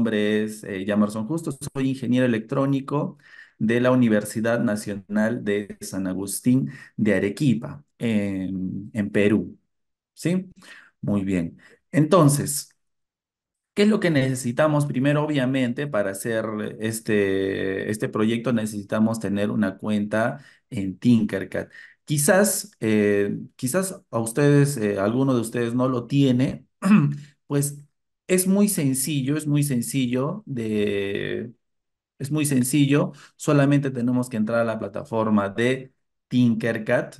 nombre es eh, Justo, soy ingeniero electrónico de la Universidad Nacional de San Agustín de Arequipa, en, Perú. ¿Sí? Muy bien. Entonces, ¿qué es lo que necesitamos? Primero, obviamente, para hacer este, este proyecto necesitamos tener una cuenta en Tinkercad. Quizás, eh, quizás a ustedes, eh, alguno de ustedes no lo tiene, pues es muy sencillo, es muy sencillo de... Es muy sencillo, solamente tenemos que entrar a la plataforma de Tinkercad,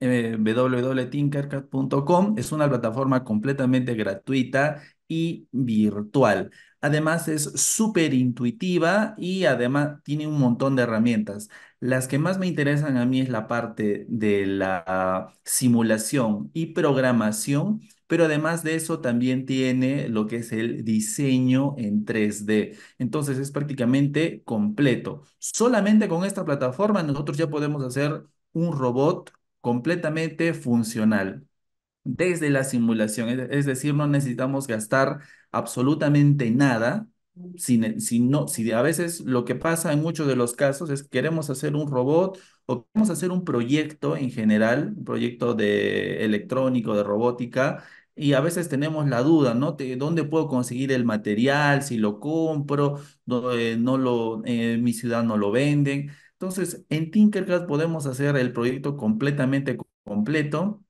eh, www.tinkercad.com. Es una plataforma completamente gratuita y virtual. Además es súper intuitiva y además tiene un montón de herramientas. Las que más me interesan a mí es la parte de la simulación y programación pero además de eso también tiene lo que es el diseño en 3D. Entonces es prácticamente completo. Solamente con esta plataforma nosotros ya podemos hacer un robot completamente funcional desde la simulación, es decir, no necesitamos gastar absolutamente nada si, si, a veces lo que pasa en muchos de los casos es que queremos hacer un robot o queremos hacer un proyecto en general, un proyecto de electrónico, de robótica, y a veces tenemos la duda, ¿no? ¿Dónde puedo conseguir el material? Si lo compro, no eh, lo, eh, mi ciudad no lo venden. Entonces, en Tinkercad podemos hacer el proyecto completamente completo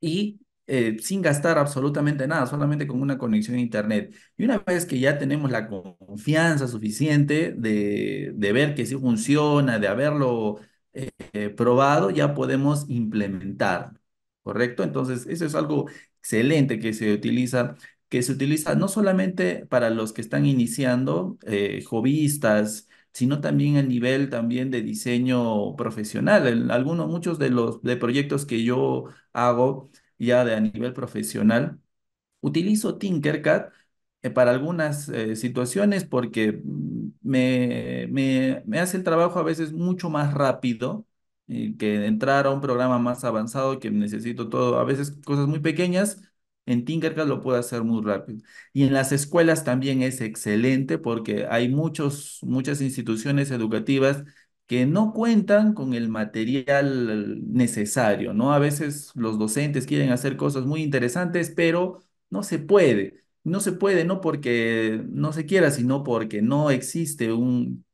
y eh, sin gastar absolutamente nada, solamente con una conexión a Internet. Y una vez que ya tenemos la confianza suficiente de, ver que sí funciona, de haberlo probado, ya podemos implementar. ¿Correcto? Entonces, eso es algo excelente que se utiliza, que se utiliza no solamente para los que están iniciando, eh, hobbyistas, sino también a nivel también de diseño profesional. En algunos, muchos de los de proyectos que yo hago ya de a nivel profesional, utilizo Tinkercad eh, para algunas eh, situaciones porque mm, me, me, me hace el trabajo a veces mucho más rápido eh, que entrar a un programa más avanzado que necesito todo, a veces cosas muy pequeñas, en Tinkercad lo puedo hacer muy rápido. Y en las escuelas también es excelente porque hay muchos, muchas instituciones educativas que no cuentan con el material necesario, ¿no? A veces los docentes quieren hacer cosas muy interesantes, pero no se puede. No se puede, no porque no se quiera, sino porque no existe un,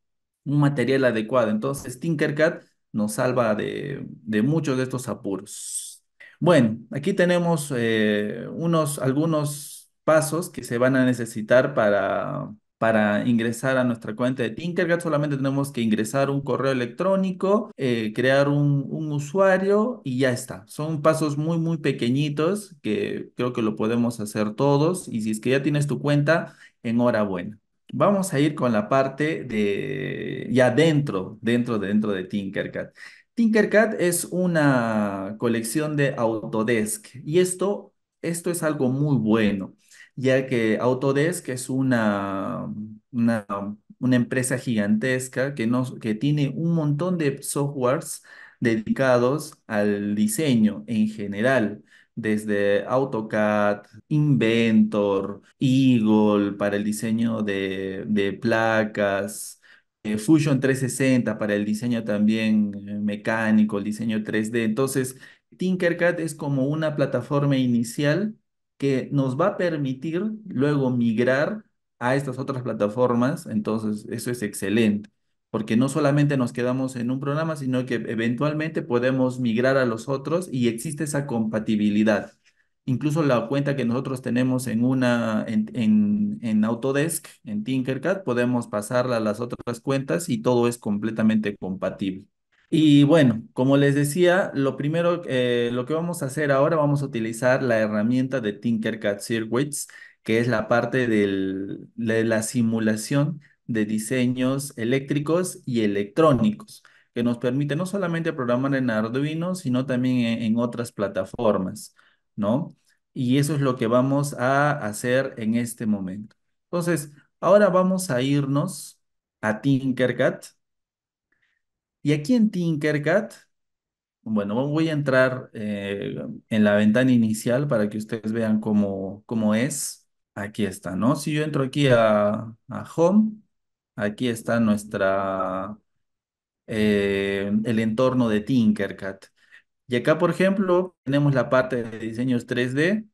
un material adecuado. Entonces, Tinkercad nos salva de, muchos de estos apuros. Bueno, aquí tenemos eh, unos, algunos pasos que se van a necesitar para, para ingresar a nuestra cuenta de Tinkercad solamente tenemos que ingresar un correo electrónico, eh, crear un, un, usuario y ya está. Son pasos muy, muy pequeñitos que creo que lo podemos hacer todos y si es que ya tienes tu cuenta, enhorabuena. Vamos a ir con la parte de ya dentro, dentro, dentro de Tinkercad. Tinkercad es una colección de Autodesk y esto, esto es algo muy bueno, ya que Autodesk es una, una, una empresa gigantesca que, que tiene un montón de softwares dedicados al diseño en general desde AutoCAD, Inventor, Eagle para el diseño de, placas, eh, Fusion 360 para el diseño también eh, mecánico, el diseño 3D. Entonces, Tinkercad es como una plataforma inicial que nos va a permitir luego migrar a estas otras plataformas, entonces eso es excelente porque no solamente nos quedamos en un programa, sino que eventualmente podemos migrar a los otros y existe esa compatibilidad. Incluso la cuenta que nosotros tenemos en, una, en, Autodesk, en Tinkercad, podemos pasarla a las otras cuentas y todo es completamente compatible. Y bueno, como les decía, lo primero, eh, lo que vamos a hacer ahora, vamos a utilizar la herramienta de Tinkercad Circuits, que es la parte de la simulación de diseños eléctricos y electrónicos, que nos permite no solamente programar en Arduino, sino también e, en, otras plataformas, ¿no? Y eso es lo que vamos a hacer en este momento. Entonces, ahora vamos a irnos a Tinkercad. Y aquí en Tinkercad, bueno, voy a entrar eh, en la ventana inicial para que ustedes vean cómo, cómo es. Aquí está, ¿no? Si yo entro aquí a, a Home, Aquí está nuestra, eh, el entorno de Tinkercad. Y acá, por ejemplo, tenemos la parte de diseños 3D.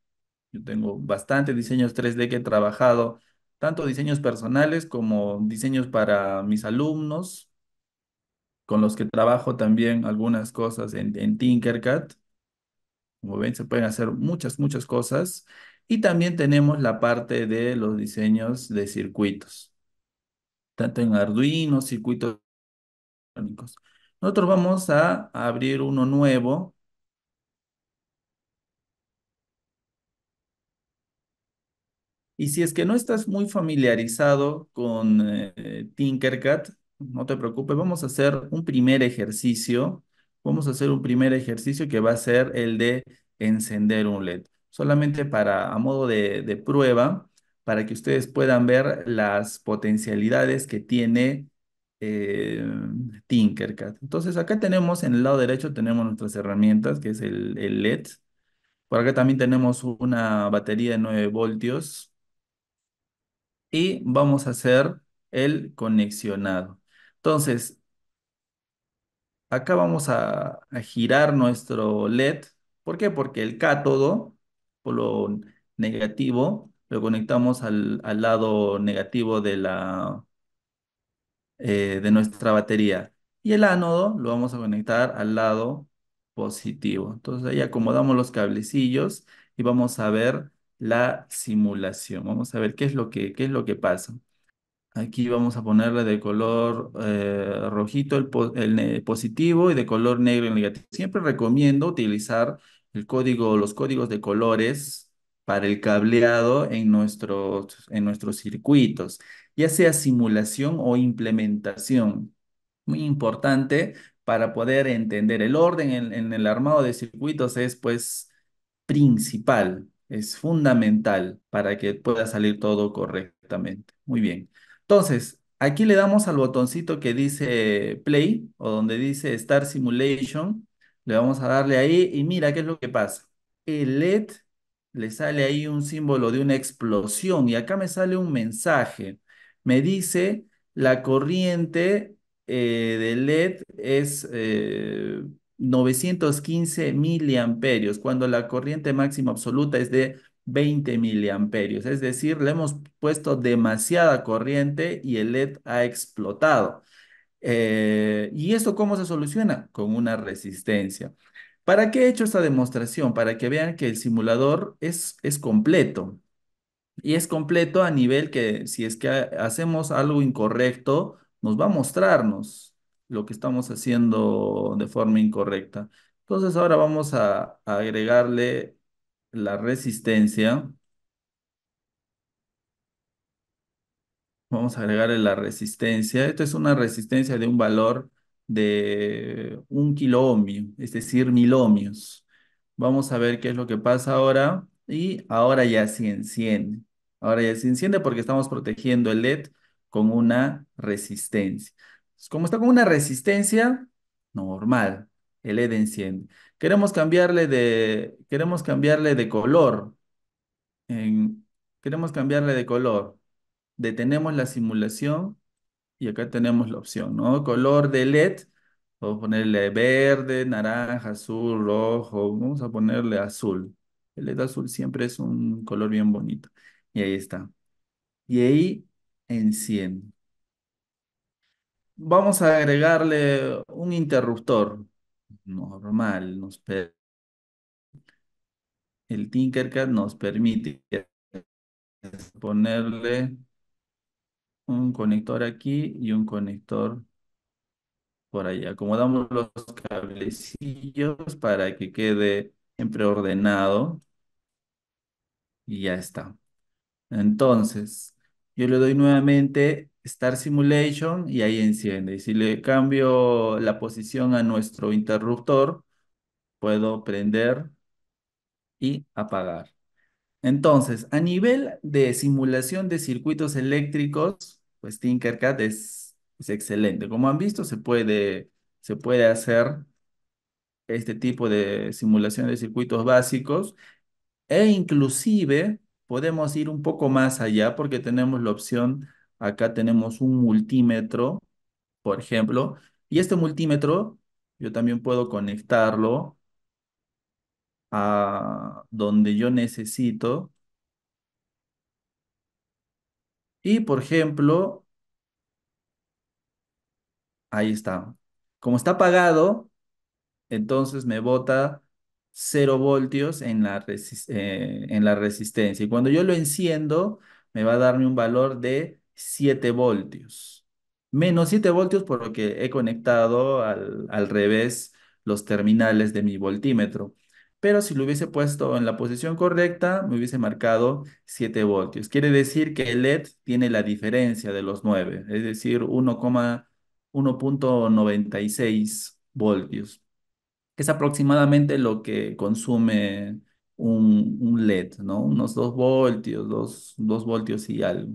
Yo tengo bastantes diseños 3D que he trabajado, tanto diseños personales como diseños para mis alumnos, con los que trabajo también algunas cosas en, en Tinkercad. Como ven, se pueden hacer muchas, muchas cosas. Y también tenemos la parte de los diseños de circuitos tanto en Arduino, circuitos electrónicos. Nosotros vamos a abrir uno nuevo. Y si es que no estás muy familiarizado con eh, Tinkercad, no te preocupes, vamos a hacer un primer ejercicio. Vamos a hacer un primer ejercicio que va a ser el de encender un LED. Solamente para, a modo de prueba, para que ustedes puedan ver las potencialidades que tiene eh, Tinkercad. Entonces acá tenemos, en el lado derecho tenemos nuestras herramientas, que es el, LED. Por acá también tenemos una batería de 9 voltios. Y vamos a hacer el conexionado. Entonces, acá vamos a, a girar nuestro LED. ¿Por qué? Porque el cátodo, por lo negativo, lo conectamos al, lado negativo de, la, eh, de nuestra batería. Y el ánodo lo vamos a conectar al lado positivo. Entonces ahí acomodamos los cablecillos y vamos a ver la simulación. Vamos a ver qué es lo que, qué es lo que pasa. Aquí vamos a ponerle de color eh, rojito el, el positivo y de color negro el negativo. Siempre recomiendo utilizar el código, los códigos de colores para el cableado en nuestros, en nuestros circuitos, ya sea simulación o implementación. Muy importante para poder entender el orden en, el armado de circuitos es pues principal, es fundamental para que pueda salir todo correctamente. Muy bien. Entonces, aquí le damos al botoncito que dice Play o donde dice Start Simulation. Le vamos a darle ahí y mira qué es lo que pasa. El LED le sale ahí un símbolo de una explosión y acá me sale un mensaje. Me dice la corriente eh, de LED es 915 eh, miliamperios, cuando la corriente máxima absoluta es de 20 miliamperios. Es decir, le hemos puesto demasiada corriente y el LED ha explotado. Eh, ¿Y esto cómo se soluciona? Con una resistencia. ¿Para qué he hecho esta demostración? Para que vean que el simulador es, es completo. Y es completo a nivel que si es que hacemos algo incorrecto, nos va a mostrarnos lo que estamos haciendo de forma incorrecta. Entonces ahora vamos a, a agregarle la resistencia. Vamos a agregarle la resistencia. Esto es una resistencia de un valor de un kiloohmio, es decir, mil ohmios. Vamos a ver qué es lo que pasa ahora. Y ahora ya se enciende. Ahora ya se enciende porque estamos protegiendo el LED con una resistencia. Como está con una resistencia, normal, el LED enciende. Queremos cambiarle de, queremos cambiarle de color. queremos cambiarle de color. Detenemos la simulación y acá tenemos la opción, ¿no? Color de LED, vamos ponerle verde, naranja, azul, rojo, vamos a ponerle azul. El LED azul siempre es un color bien bonito. Y ahí está. Y ahí enciende. Vamos a agregarle un interruptor normal, nos el Tinkercad nos permite ponerle un conector aquí y un conector por allá. Acomodamos los cablecillos para que quede siempre ordenado. Y ya está. Entonces, yo le doy nuevamente Start Simulation y ahí enciende. Y si le cambio la posición a nuestro interruptor, puedo prender y apagar. Entonces, a nivel de simulación de circuitos eléctricos, pues Tinkercad es, excelente. Como han visto, se puede, se puede hacer este tipo de simulación de circuitos básicos e inclusive podemos ir un poco más allá porque tenemos la opción, acá tenemos un multímetro, por ejemplo, y este multímetro yo también puedo conectarlo a donde yo necesito. Y por ejemplo, ahí está. Como está apagado, entonces me bota 0 voltios en la, eh, en la resistencia. Y cuando yo lo enciendo, me va a darme un valor de 7 voltios. Menos 7 voltios porque he conectado al revés los terminales de mi voltímetro pero si lo hubiese puesto en la posición correcta, me hubiese marcado 7 voltios. Quiere decir que el LED tiene la diferencia de los 9, es decir, 1.96 voltios, es aproximadamente lo que consume un, LED, ¿no? Unos 2 voltios, 2 voltios y algo.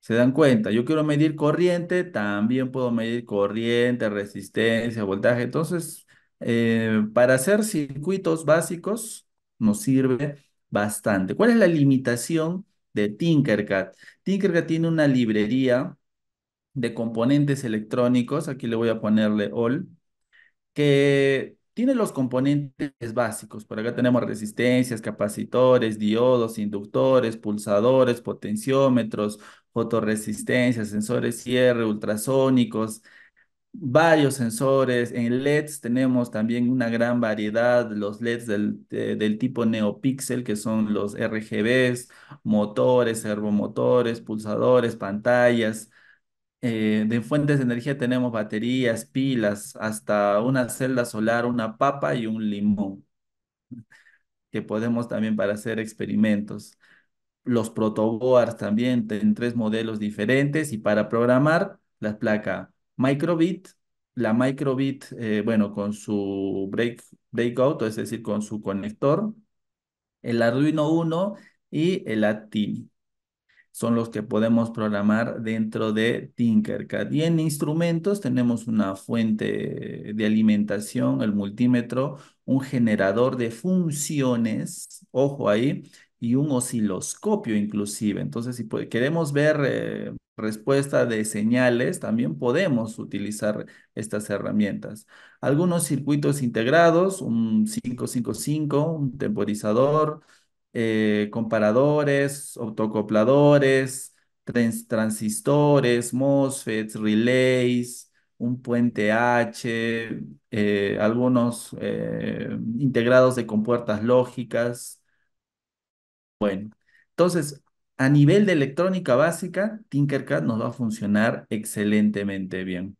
¿Se dan cuenta? Yo quiero medir corriente, también puedo medir corriente, resistencia, voltaje. Entonces, eh, para hacer circuitos básicos nos sirve bastante. ¿Cuál es la limitación de Tinkercad? Tinkercad tiene una librería de componentes electrónicos, aquí le voy a ponerle all, que tiene los componentes básicos. Por acá tenemos resistencias, capacitores, diodos, inductores, pulsadores, potenciómetros, fotoresistencias, sensores cierre, ultrasónicos, varios sensores. En LEDs tenemos también una gran variedad, los LEDs del, tipo NeoPixel, que son los RGBs, motores, servomotores, pulsadores, pantallas. Eh, de fuentes de energía tenemos baterías, pilas, hasta una celda solar, una papa y un limón, que podemos también para hacer experimentos. Los protoboards también tienen tres modelos diferentes y para programar las placas. Microbit, la Microbit, eh, bueno, con su break, breakout, es decir, con su conector, el Arduino 1 y el ATI. Son los que podemos programar dentro de Tinkercad. Y en instrumentos tenemos una fuente de alimentación, el multímetro, un generador de funciones, ojo ahí, y un osciloscopio inclusive. Entonces, si queremos ver eh, respuesta de señales, también podemos utilizar estas herramientas. Algunos circuitos integrados, un 555, un temporizador, eh, comparadores, autocopladores, transistores, MOSFETs, relays, un puente H, eh, algunos eh, integrados de compuertas lógicas. Bueno, entonces a nivel de electrónica básica, Tinkercad nos va a funcionar excelentemente bien.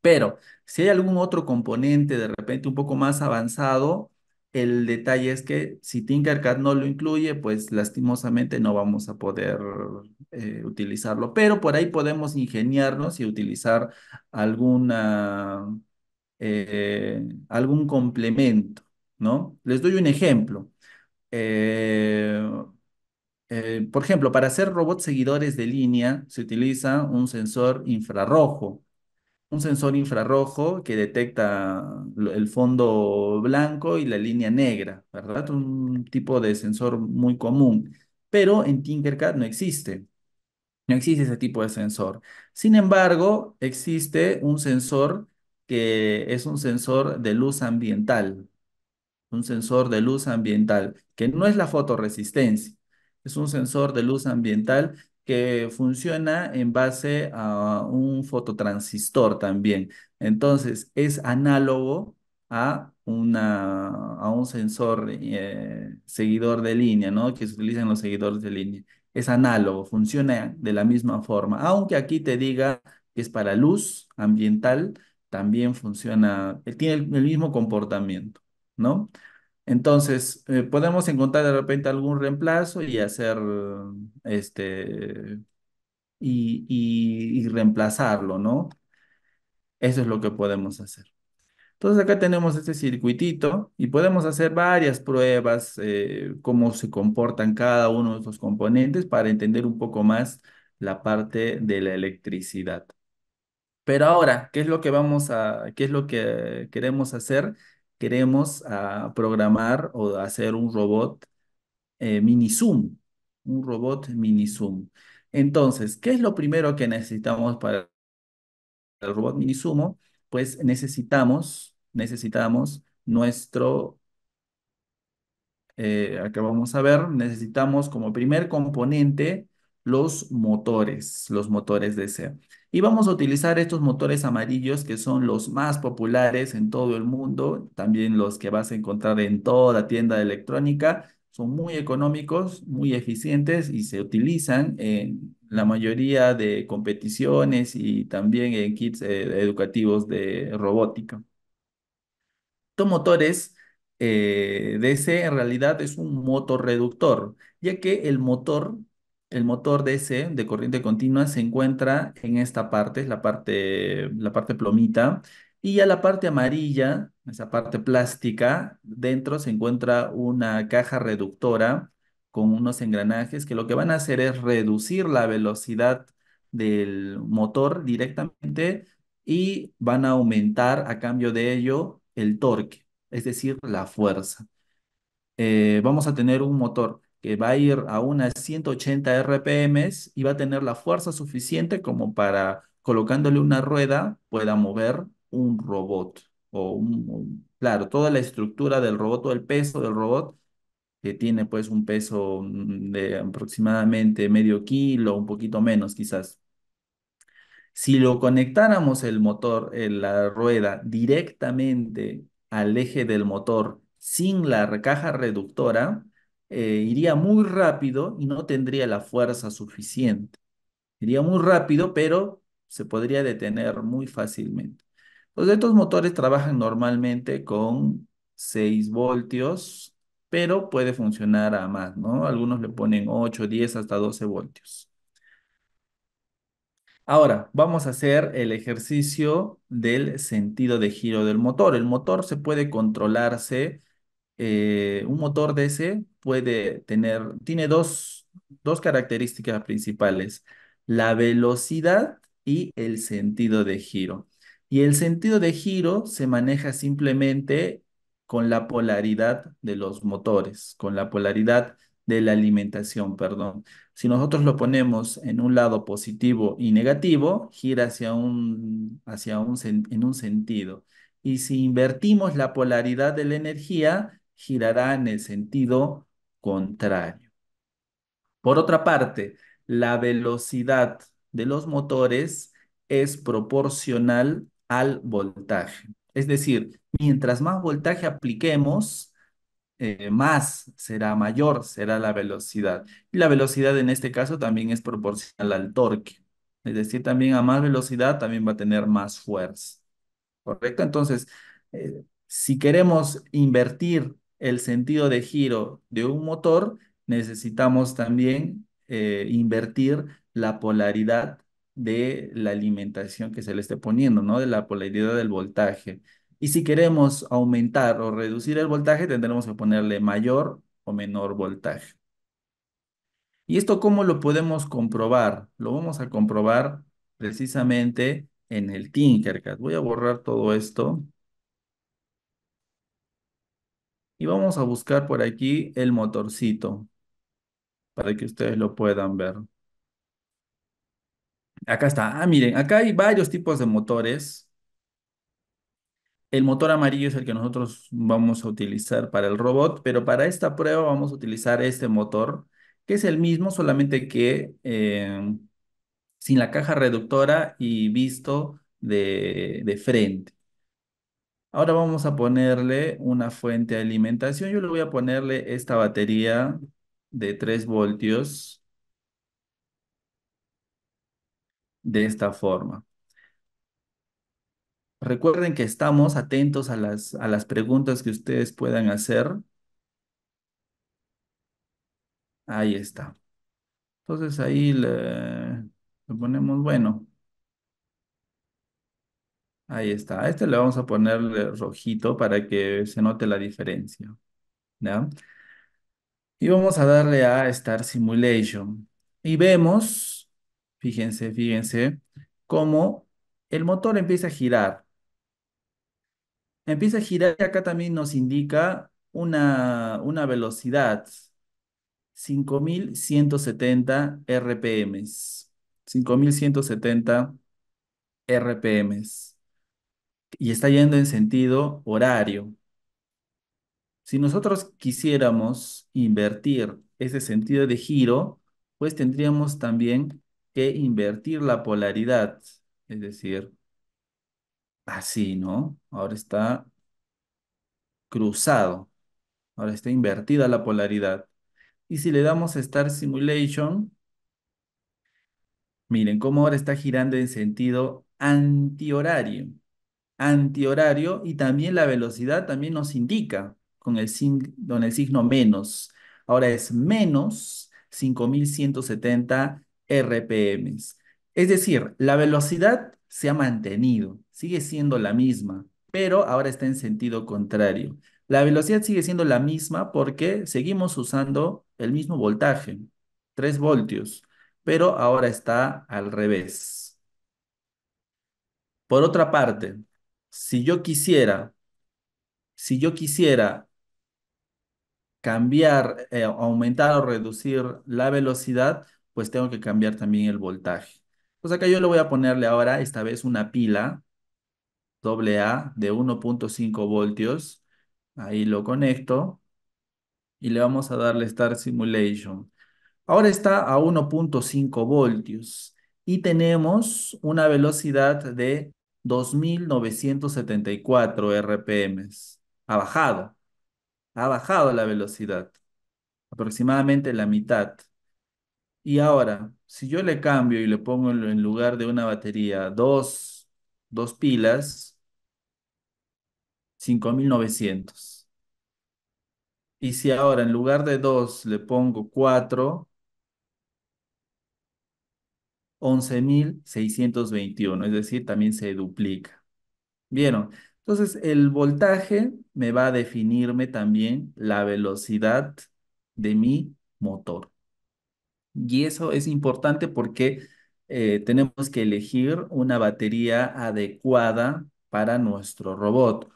Pero si hay algún otro componente de repente un poco más avanzado, el detalle es que si Tinkercad no lo incluye, pues lastimosamente no vamos a poder eh, utilizarlo. Pero por ahí podemos ingeniarnos y utilizar alguna, eh, algún complemento, ¿no? Les doy un ejemplo. Eh, eh, por ejemplo, para hacer robots seguidores de línea se utiliza un sensor infrarrojo. Un sensor infrarrojo que detecta el fondo blanco y la línea negra, ¿verdad? Un tipo de sensor muy común. Pero en Tinkercad no existe. No existe ese tipo de sensor. Sin embargo, existe un sensor que es un sensor de luz ambiental. Un sensor de luz ambiental, que no es la fotoresistencia es un sensor de luz ambiental que funciona en base a un fototransistor también. Entonces, es análogo a, una, a un sensor eh, seguidor de línea, ¿no? Que se utilizan los seguidores de línea. Es análogo, funciona de la misma forma. Aunque aquí te diga que es para luz ambiental, también funciona, eh, tiene el mismo comportamiento, ¿no? Entonces, eh, podemos encontrar de repente algún reemplazo y hacer este y, reemplazarlo, ¿no? Eso es lo que podemos hacer. Entonces acá tenemos este circuitito y podemos hacer varias pruebas, eh, cómo se comportan cada uno de estos componentes para entender un poco más la parte de la electricidad. Pero ahora, ¿qué es lo que vamos a, qué es lo que queremos hacer? queremos ah, programar o hacer un robot eh, mini Zoom, un robot mini Zoom. Entonces, ¿qué es lo primero que necesitamos para el robot mini Zoom? Pues necesitamos, necesitamos nuestro, eh, acá vamos a ver, necesitamos como primer componente los motores, los motores DC. Y vamos a utilizar estos motores amarillos que son los más populares en todo el mundo, también los que vas a encontrar en toda tienda electrónica. Son muy económicos, muy eficientes y se utilizan en la mayoría de competiciones y también en kits eh, educativos de robótica. Estos motores eh, DC en realidad es un motor reductor, ya que el motor el motor DC de corriente continua se encuentra en esta parte, es la parte, la parte plomita, y a la parte amarilla, esa parte plástica, dentro se encuentra una caja reductora con unos engranajes que lo que van a hacer es reducir la velocidad del motor directamente y van a aumentar a cambio de ello el torque, es decir, la fuerza. Eh, vamos a tener un motor que va a ir a unas 180 RPMs y va a tener la fuerza suficiente como para, colocándole una rueda, pueda mover un robot o claro, toda la estructura del robot o el peso del robot que tiene pues un peso mm, de aproximadamente medio kilo, un poquito menos quizás. Si lo conectáramos el motor, eh, la rueda directamente al eje del motor sin la caja reductora, eh, iría muy rápido y no tendría la fuerza suficiente. Iría muy rápido, pero se podría detener muy fácilmente. Entonces, estos motores trabajan normalmente con 6 voltios, pero puede funcionar a más, ¿no? Algunos le ponen 8, 10, hasta 12 voltios. Ahora, vamos a hacer el ejercicio del sentido de giro del motor. El motor se puede controlarse eh, un motor DC puede tener, tiene dos, características principales, la velocidad y el sentido de giro. Y el sentido de giro se maneja simplemente con la polaridad de los motores, con la polaridad de la alimentación, perdón. Si nosotros lo ponemos en un lado positivo y negativo, gira hacia un, hacia un, en un sentido. Y si invertimos la polaridad de la energía, girará en el sentido contrario. Por otra parte, la velocidad de los motores es proporcional al voltaje. Es decir, mientras más voltaje apliquemos, eh, más será mayor, será la velocidad. Y la velocidad en este caso también es proporcional al torque. Es decir, también a más velocidad también va a tener más fuerza. ¿Correcto? Entonces, eh, si queremos invertir el sentido de giro de un motor, necesitamos también eh, invertir la polaridad de la alimentación que se le esté poniendo, ¿no? De la polaridad del voltaje. Y si queremos aumentar o reducir el voltaje, tendremos que ponerle mayor o menor voltaje. ¿Y esto cómo lo podemos comprobar? Lo vamos a comprobar precisamente en el Tinkercad. Voy a borrar todo esto. Y vamos a buscar por aquí el motorcito para que ustedes lo puedan ver. Acá está. Ah, miren, acá hay varios tipos de motores. El motor amarillo es el que nosotros vamos a utilizar para el robot, pero para esta prueba vamos a utilizar este motor, que es el mismo, solamente que eh, sin la caja reductora y visto de, de frente. Ahora vamos a ponerle una fuente de alimentación. Yo le voy a ponerle esta batería de 3 voltios de esta forma. Recuerden que estamos atentos a las, a las preguntas que ustedes puedan hacer. Ahí está. Entonces ahí le ponemos, bueno, Ahí está. este le vamos a poner rojito para que se note la diferencia. ¿Ya? Y vamos a darle a Star Simulation. Y vemos, fíjense, fíjense, cómo el motor empieza a girar. Empieza a girar y acá también nos indica una, una velocidad. 5170 RPMs. 5170 RPMs y está yendo en sentido horario. Si nosotros quisiéramos invertir ese sentido de giro, pues tendríamos también que invertir la polaridad, es decir, así, ¿no? Ahora está cruzado, ahora está invertida la polaridad. Y si le damos Star Simulation, miren cómo ahora está girando en sentido antihorario antihorario y también la velocidad también nos indica con el, el signo menos. Ahora es menos 5170 RPM. Es decir, la velocidad se ha mantenido, sigue siendo la misma, pero ahora está en sentido contrario. La velocidad sigue siendo la misma porque seguimos usando el mismo voltaje, 3 voltios, pero ahora está al revés. Por otra parte, si yo quisiera, si yo quisiera cambiar, eh, aumentar o reducir la velocidad, pues tengo que cambiar también el voltaje. Pues acá yo le voy a ponerle ahora, esta vez, una pila AA de 1.5 voltios. Ahí lo conecto y le vamos a darle Start Simulation. Ahora está a 1.5 voltios y tenemos una velocidad de 2.974 RPMs. Ha bajado. Ha bajado la velocidad. Aproximadamente la mitad. Y ahora, si yo le cambio y le pongo en lugar de una batería dos, dos pilas, 5.900. Y si ahora en lugar de dos le pongo cuatro, 11.621, es decir, también se duplica. ¿Vieron? Entonces, el voltaje me va a definirme también la velocidad de mi motor. Y eso es importante porque eh, tenemos que elegir una batería adecuada para nuestro robot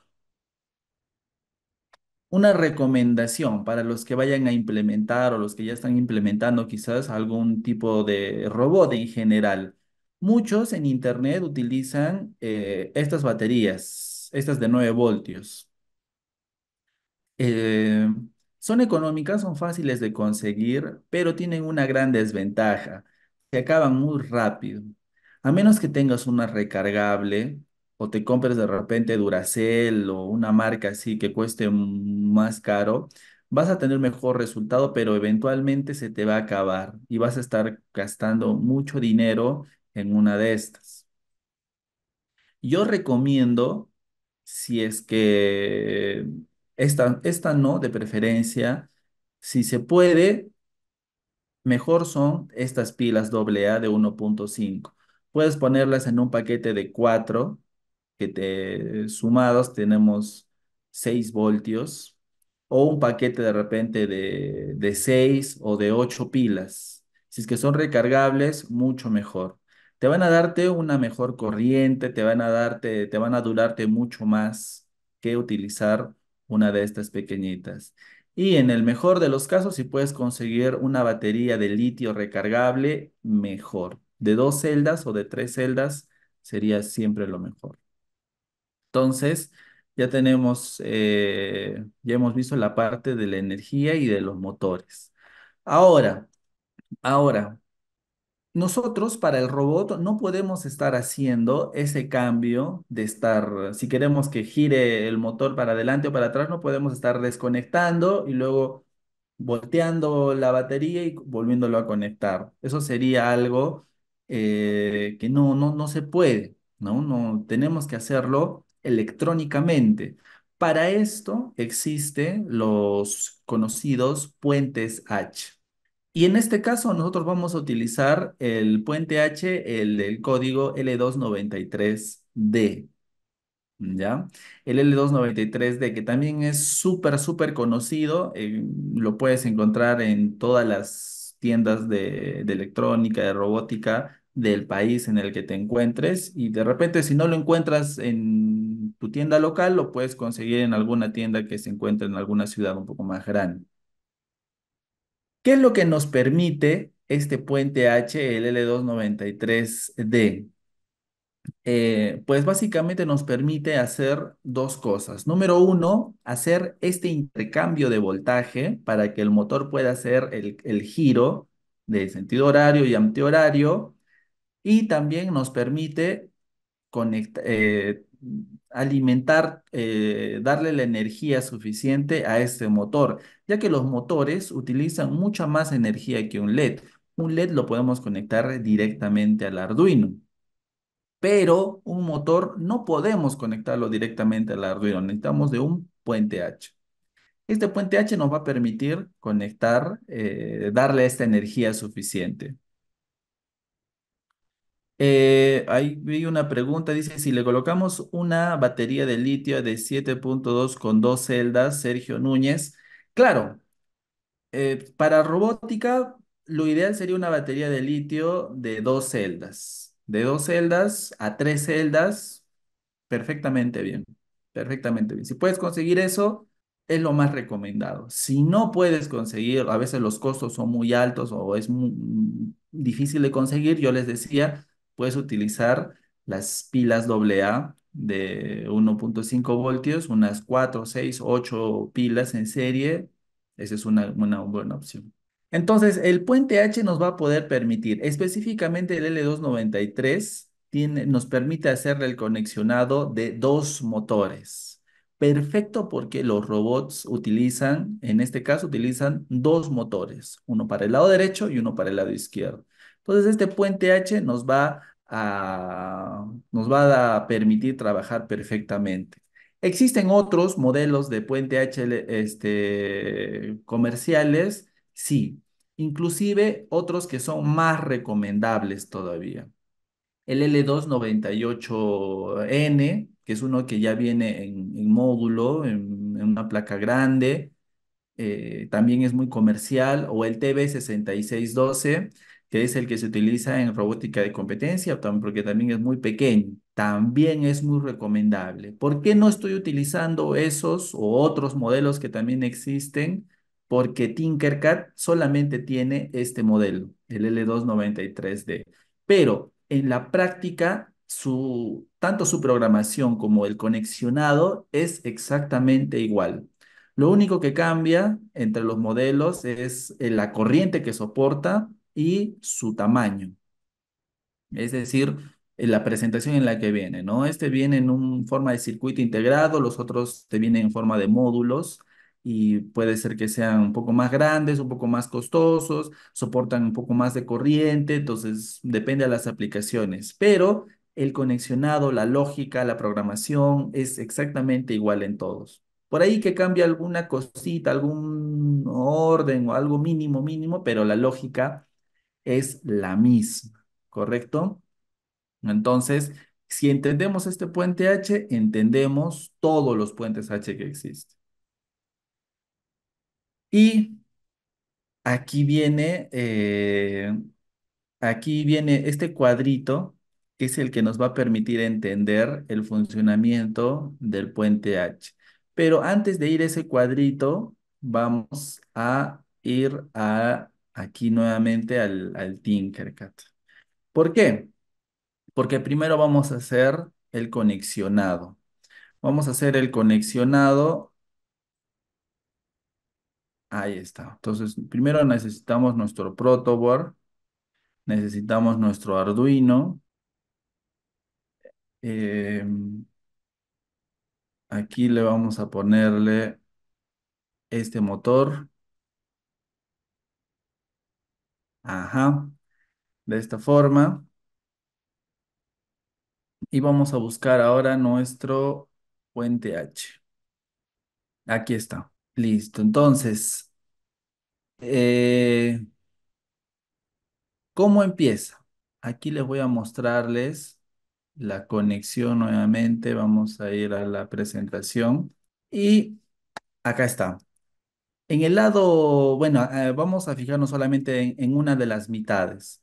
una recomendación para los que vayan a implementar o los que ya están implementando quizás algún tipo de robot en general. Muchos en Internet utilizan eh, estas baterías, estas de 9 voltios. Eh, son económicas, son fáciles de conseguir, pero tienen una gran desventaja. Se acaban muy rápido. A menos que tengas una recargable, o te compres de repente Duracell o una marca así que cueste más caro, vas a tener mejor resultado, pero eventualmente se te va a acabar y vas a estar gastando mucho dinero en una de estas. Yo recomiendo, si es que esta, esta no, de preferencia, si se puede, mejor son estas pilas AA de 1.5. Puedes ponerlas en un paquete de 4 que te, sumados tenemos 6 voltios o un paquete de repente de, de 6 o de 8 pilas. Si es que son recargables, mucho mejor. Te van a darte una mejor corriente, te van a darte, te van a durarte mucho más que utilizar una de estas pequeñitas. Y en el mejor de los casos, si puedes conseguir una batería de litio recargable, mejor. De dos celdas o de tres celdas sería siempre lo mejor. Entonces, ya tenemos, eh, ya hemos visto la parte de la energía y de los motores. Ahora, ahora, nosotros para el robot no podemos estar haciendo ese cambio de estar, si queremos que gire el motor para adelante o para atrás, no podemos estar desconectando y luego volteando la batería y volviéndolo a conectar. Eso sería algo eh, que no, no, no se puede, ¿no? No tenemos que hacerlo electrónicamente. Para esto existen los conocidos puentes H. Y en este caso nosotros vamos a utilizar el puente H, el del código L293D. ¿Ya? El L293D, que también es súper, súper conocido, eh, lo puedes encontrar en todas las tiendas de, de electrónica, de robótica, del país en el que te encuentres y de repente si no lo encuentras en tu tienda local, lo puedes conseguir en alguna tienda que se encuentre en alguna ciudad un poco más grande. ¿Qué es lo que nos permite este puente H, 293 d eh, pues básicamente nos permite hacer dos cosas. Número uno, hacer este intercambio de voltaje para que el motor pueda hacer el, el giro de sentido horario y antihorario y también nos permite eh, alimentar, eh, darle la energía suficiente a este motor, ya que los motores utilizan mucha más energía que un LED. Un LED lo podemos conectar directamente al Arduino pero un motor no podemos conectarlo directamente al Arduino, necesitamos de un puente H. Este puente H nos va a permitir conectar, eh, darle esta energía suficiente. Eh, ahí vi una pregunta, dice, si le colocamos una batería de litio de 7.2 con dos celdas, Sergio Núñez, claro, eh, para robótica lo ideal sería una batería de litio de dos celdas, de dos celdas a tres celdas, perfectamente bien, perfectamente bien. Si puedes conseguir eso, es lo más recomendado. Si no puedes conseguir, a veces los costos son muy altos o es difícil de conseguir, yo les decía, puedes utilizar las pilas AA de 1.5 voltios, unas 4, 6, 8 pilas en serie. Esa es una, una buena opción. Entonces, el puente H nos va a poder permitir, específicamente el L293 tiene, nos permite hacer el conexionado de dos motores. Perfecto porque los robots utilizan, en este caso, utilizan dos motores, uno para el lado derecho y uno para el lado izquierdo. Entonces, este puente H nos va a, nos va a permitir trabajar perfectamente. Existen otros modelos de puente H este, comerciales, sí, inclusive otros que son más recomendables todavía. El L298N, que es uno que ya viene en, módulo, en, una placa grande, eh, también es muy comercial, o el TB6612, que es el que se utiliza en robótica de competencia, porque también es muy pequeño, también es muy recomendable. ¿Por qué no estoy utilizando esos o otros modelos que también existen? Porque Tinkercad solamente tiene este modelo, el L293D. Pero en la práctica, su, tanto su programación como el conexionado es exactamente igual. Lo único que cambia entre los modelos es eh, la corriente que soporta y su tamaño. Es decir, la presentación en la que viene, ¿no? Este viene en un forma de circuito integrado, los otros te vienen en forma de módulos y puede ser que sean un poco más grandes, un poco más costosos, soportan un poco más de corriente, entonces depende de las aplicaciones, pero el conexionado, la lógica, la programación es exactamente igual en todos. Por ahí que cambia alguna cosita, algún orden o algo mínimo, mínimo, pero la lógica es la misma, ¿correcto? Entonces, si entendemos este puente H, entendemos todos los puentes H que existen. Y aquí viene, eh, aquí viene este cuadrito, que es el que nos va a permitir entender el funcionamiento del puente H. Pero antes de ir a ese cuadrito, vamos a ir a aquí nuevamente al, al Tinkercad. ¿Por qué? Porque primero vamos a hacer el conexionado. Vamos a hacer el conexionado. Ahí está. Entonces, primero necesitamos nuestro protoboard. Necesitamos nuestro Arduino. Em, aquí le vamos a ponerle este motor Ajá. De esta forma. Y vamos a buscar ahora nuestro puente H. Aquí está. Listo. Entonces, eh, ¿cómo empieza? Aquí les voy a mostrarles la conexión nuevamente. Vamos a ir a la presentación. Y acá está. En el lado, bueno, eh, vamos a fijarnos solamente en, una de las mitades.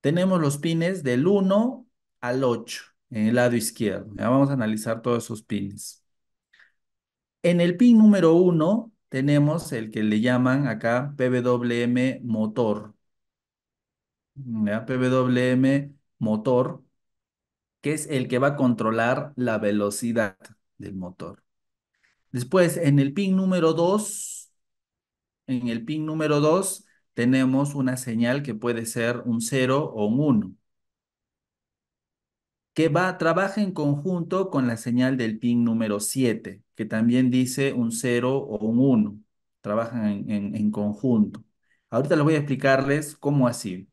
Tenemos los pines del 1 al 8 en el lado izquierdo. vamos a analizar todos esos pines. En el pin número 1 tenemos el que le llaman acá PWM motor. PWM motor, que es el que va a controlar la velocidad del motor. Después, en el pin número 2, en el pin número 2 tenemos una señal que puede ser un 0 o un 1, que va, trabaja en conjunto con la señal del pin número 7, que también dice un 0 o un 1, trabajan en conjunto. Ahorita les voy a explicarles cómo así.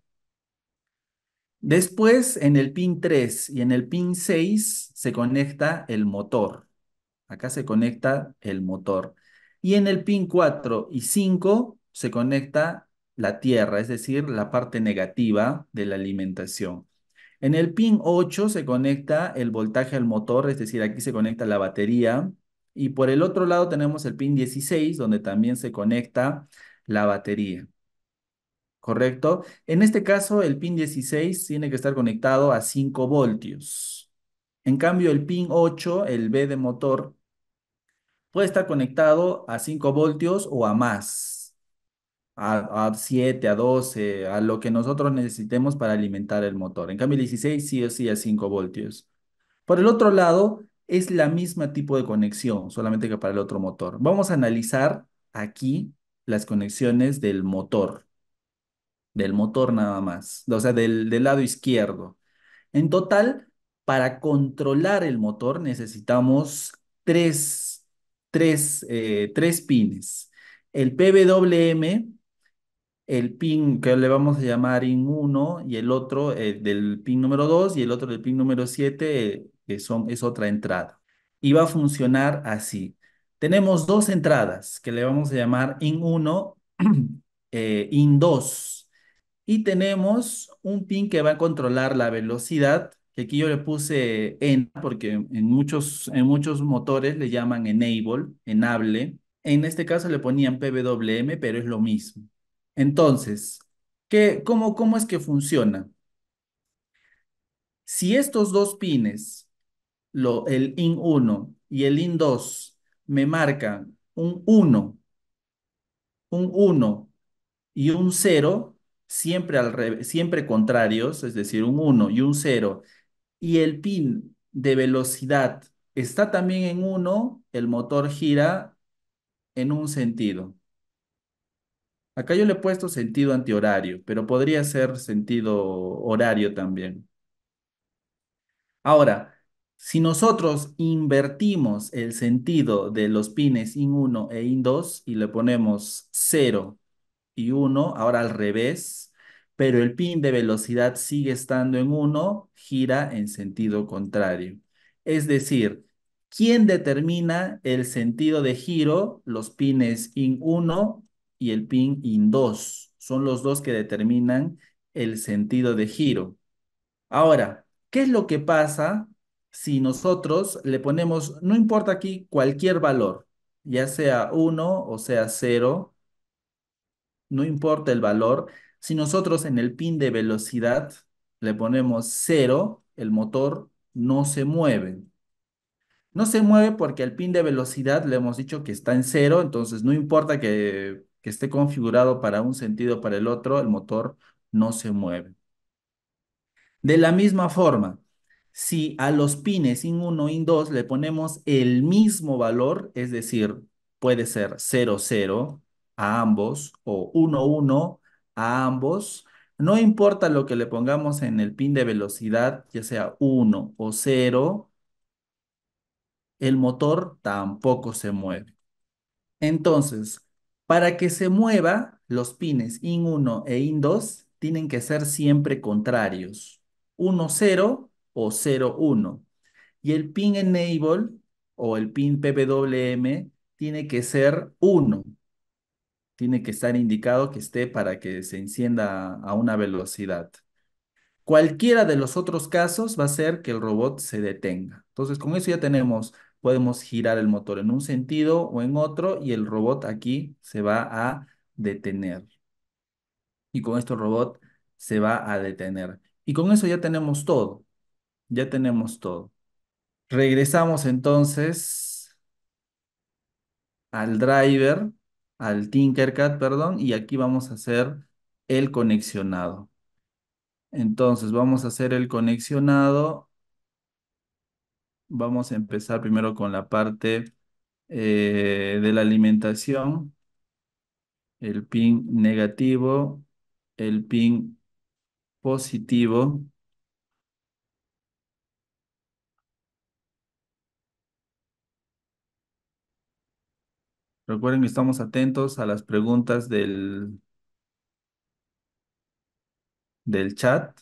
Después, en el pin 3 y en el pin 6 se conecta el motor. Acá se conecta el motor. Y en el pin 4 y 5 se conecta la tierra, es decir, la parte negativa de la alimentación. En el pin 8 se conecta el voltaje al motor, es decir, aquí se conecta la batería. Y por el otro lado tenemos el pin 16, donde también se conecta la batería. ¿Correcto? En este caso, el pin 16 tiene que estar conectado a 5 voltios. En cambio, el pin 8, el B de motor, Puede estar conectado a 5 voltios o a más, a, 7, a 12, a lo que nosotros necesitemos para alimentar el motor. En cambio, el 16 sí o sí a 5 voltios. Por el otro lado, es la misma tipo de conexión, solamente que para el otro motor. Vamos a analizar aquí las conexiones del motor, del motor nada más, o sea, del, del lado izquierdo. En total, para controlar el motor necesitamos tres tres, eh, tres pines. El PWM, el pin que le vamos a llamar eh, IN1 y el otro del pin número 2 y el otro del pin número 7 que son, es otra entrada. Y va a funcionar así. Tenemos dos entradas que le vamos a llamar IN1, eh, IN2. Y tenemos un pin que va a controlar la velocidad que aquí yo le puse en, porque en muchos, motores le llaman enable, enable. En este caso le ponían PWM, pero es lo mismo. Entonces, ¿qué, cómo, ¿cómo es que funciona? Si estos dos pines, el IN1 y el IN2, me marcan un 1, un 1 y un 0, siempre, al siempre contrarios, es decir, un 1 y un 0, y el pin de velocidad está también en 1, el motor gira en un sentido. Acá yo le he puesto sentido antihorario, pero podría ser sentido horario también. Ahora, si nosotros invertimos el sentido de los pines IN1 e IN2 y le ponemos 0 y 1, ahora al revés, pero el pin de velocidad sigue estando en 1, gira en sentido contrario. Es decir, ¿quién determina el sentido de giro? Los pines IN 1 y el pin IN 2. Son los dos que determinan el sentido de giro. Ahora, ¿qué es lo que pasa si nosotros le ponemos, no importa aquí, cualquier valor, ya sea 1 o sea 0, no importa el valor, si nosotros en el pin de velocidad le ponemos 0, el motor no se mueve. No se mueve porque al pin de velocidad le hemos dicho que está en cero, entonces no importa que, que esté configurado para un sentido o para el otro, el motor no se mueve. De la misma forma, si a los pines IN1, IN2 le ponemos el mismo valor, es decir, puede ser 0, 0 a ambos o 1, 1 a ambos, no importa lo que le pongamos en el pin de velocidad, ya sea 1 o 0, el motor tampoco se mueve. Entonces, para que se mueva, los pines IN1 e IN2 tienen que ser siempre contrarios, 1-0 o 0-1. Y el pin Enable o el pin PWM tiene que ser 1 tiene que estar indicado que esté para que se encienda a una velocidad. Cualquiera de los otros casos va a ser que el robot se detenga. Entonces, con eso ya tenemos, podemos girar el motor en un sentido o en otro y el robot aquí se va a detener. Y con esto el robot se va a detener. Y con eso ya tenemos todo. Ya tenemos todo. Regresamos entonces al driver al Tinkercad, perdón, y aquí vamos a hacer el conexionado. Entonces vamos a hacer el conexionado. Vamos a empezar primero con la parte eh, de la alimentación. El pin negativo, el pin positivo. Recuerden que estamos atentos a las preguntas del, del chat.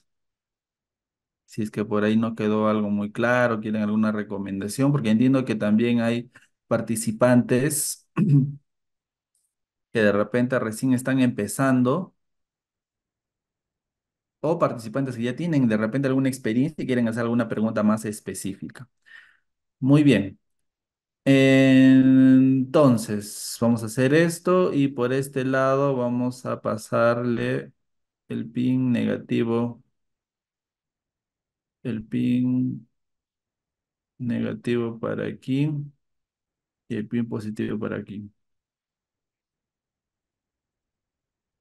Si es que por ahí no quedó algo muy claro, quieren alguna recomendación, porque entiendo que también hay participantes que de repente recién están empezando o participantes que ya tienen de repente alguna experiencia y quieren hacer alguna pregunta más específica. Muy bien. Entonces, vamos a hacer esto y por este lado vamos a pasarle el pin negativo, el pin negativo para aquí y el pin positivo para aquí.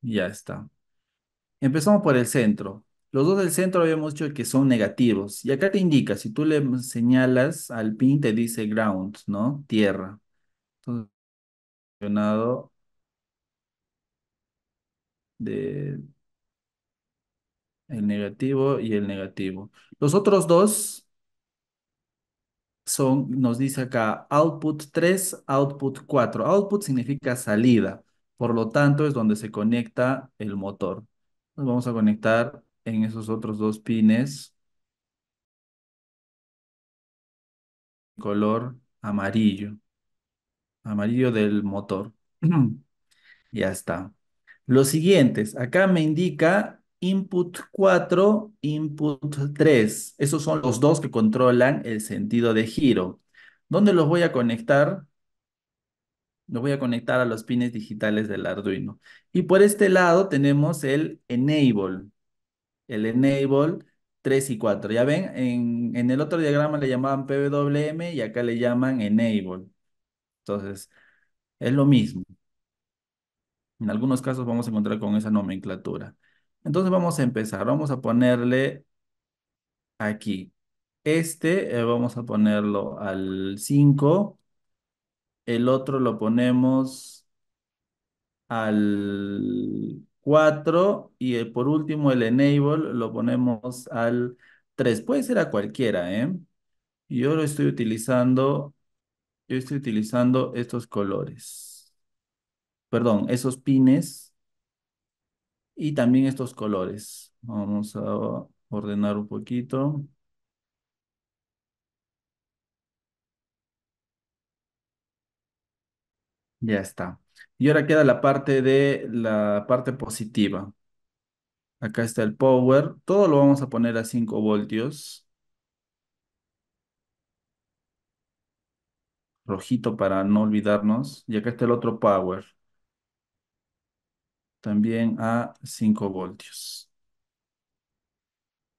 Ya está. Empezamos por el centro. Los dos del centro habíamos dicho que son negativos. Y acá te indica, si tú le señalas al pin, te dice ground, ¿no? Tierra. Entonces, de el negativo y el negativo. Los otros dos son, nos dice acá, output 3, output 4. Output significa salida. Por lo tanto, es donde se conecta el motor. Nos vamos a conectar en esos otros dos pines color amarillo, amarillo del motor. ya está. Los siguientes, acá me indica input 4, input 3. Esos son los dos que controlan el sentido de giro. ¿Dónde los voy a conectar? Los voy a conectar a los pines digitales del Arduino. Y por este lado tenemos el enable el enable 3 y 4. Ya ven, en, en el otro diagrama le llamaban PWM y acá le llaman enable. Entonces, es lo mismo. En algunos casos vamos a encontrar con esa nomenclatura. Entonces vamos a empezar. Vamos a ponerle aquí. Este eh, vamos a ponerlo al 5. El otro lo ponemos al 4 y eh, por último el enable lo ponemos al 3. Puede ser a cualquiera, ¿eh? Yo lo estoy utilizando, yo estoy utilizando estos colores. Perdón, esos pines y también estos colores. Vamos a ordenar un poquito. Ya está. Y ahora queda la parte de la parte positiva. Acá está el power. Todo lo vamos a poner a 5 voltios. Rojito para no olvidarnos. Y acá está el otro power. También a 5 voltios.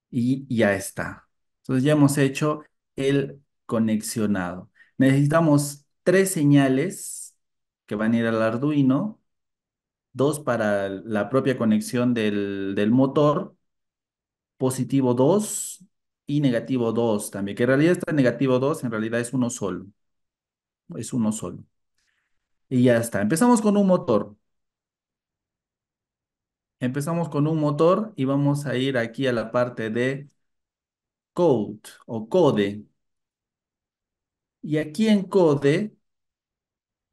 Y ya está. Entonces ya hemos hecho el conexionado. Necesitamos tres señales que van a ir al Arduino, dos para la propia conexión del, motor, positivo 2 y negativo 2 también, que en realidad está negativo 2, en realidad es uno solo. Es uno solo. Y ya está. Empezamos con un motor. Empezamos con un motor y vamos a ir aquí a la parte de code o code. Y aquí en code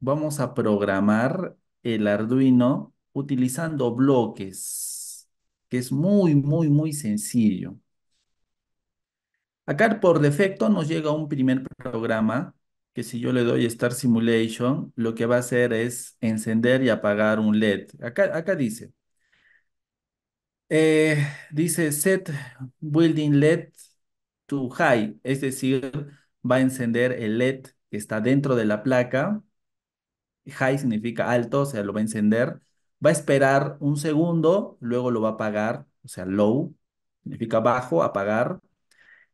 vamos a programar el Arduino utilizando bloques, que es muy, muy, muy sencillo. Acá por defecto nos llega un primer programa que si yo le doy Start Simulation, lo que va a hacer es encender y apagar un LED. Acá, dice, eh, dice Set Building LED to High, es decir, va a encender el LED que está dentro de la placa high significa alto, o sea, lo va a encender, va a esperar un segundo, luego lo va a apagar, o sea, low, significa bajo, apagar,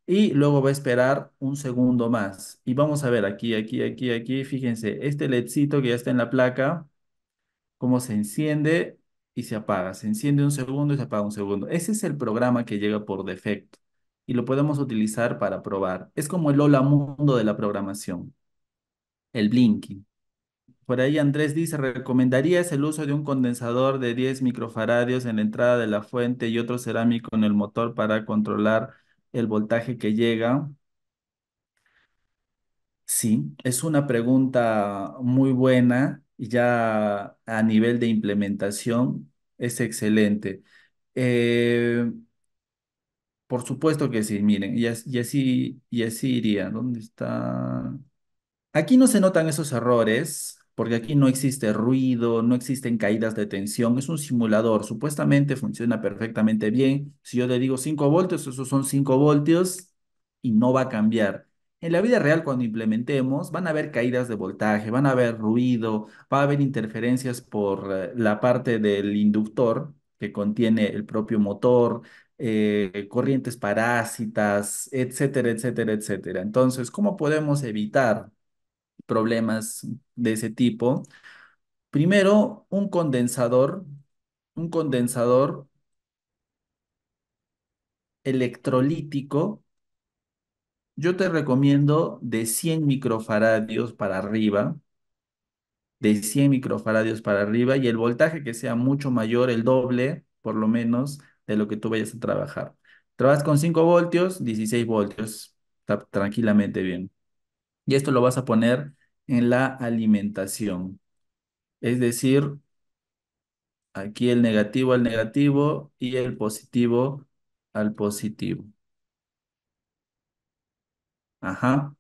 y luego va a esperar un segundo más. Y vamos a ver aquí, aquí, aquí, aquí, fíjense, este ledcito que ya está en la placa, cómo se enciende y se apaga, se enciende un segundo y se apaga un segundo. Ese es el programa que llega por defecto y lo podemos utilizar para probar. Es como el hola mundo de la programación, el blinking. Por ahí Andrés dice, ¿recomendarías el uso de un condensador de 10 microfaradios en la entrada de la fuente y otro cerámico en el motor para controlar el voltaje que llega? Sí, es una pregunta muy buena y ya a nivel de implementación es excelente. Eh, por supuesto que sí, miren, y así, y así iría. ¿Dónde está? Aquí no se notan esos errores porque aquí no existe ruido, no existen caídas de tensión, es un simulador, supuestamente funciona perfectamente bien. Si yo le digo 5 voltios, esos son 5 voltios y no va a cambiar. En la vida real, cuando implementemos, van a haber caídas de voltaje, van a haber ruido, va a haber interferencias por eh, la parte del inductor que contiene el propio motor, eh, corrientes parásitas, etcétera, etcétera, etcétera. Entonces, ¿cómo podemos evitar problemas de ese tipo. Primero, un condensador, un condensador electrolítico. Yo te recomiendo de 100 microfaradios para arriba, de 100 microfaradios para arriba y el voltaje que sea mucho mayor, el doble por lo menos de lo que tú vayas a trabajar. Trabajas con 5 voltios, 16 voltios, está tranquilamente bien y esto lo vas a poner en la alimentación. Es decir, aquí el negativo al negativo y el positivo al positivo. Ajá,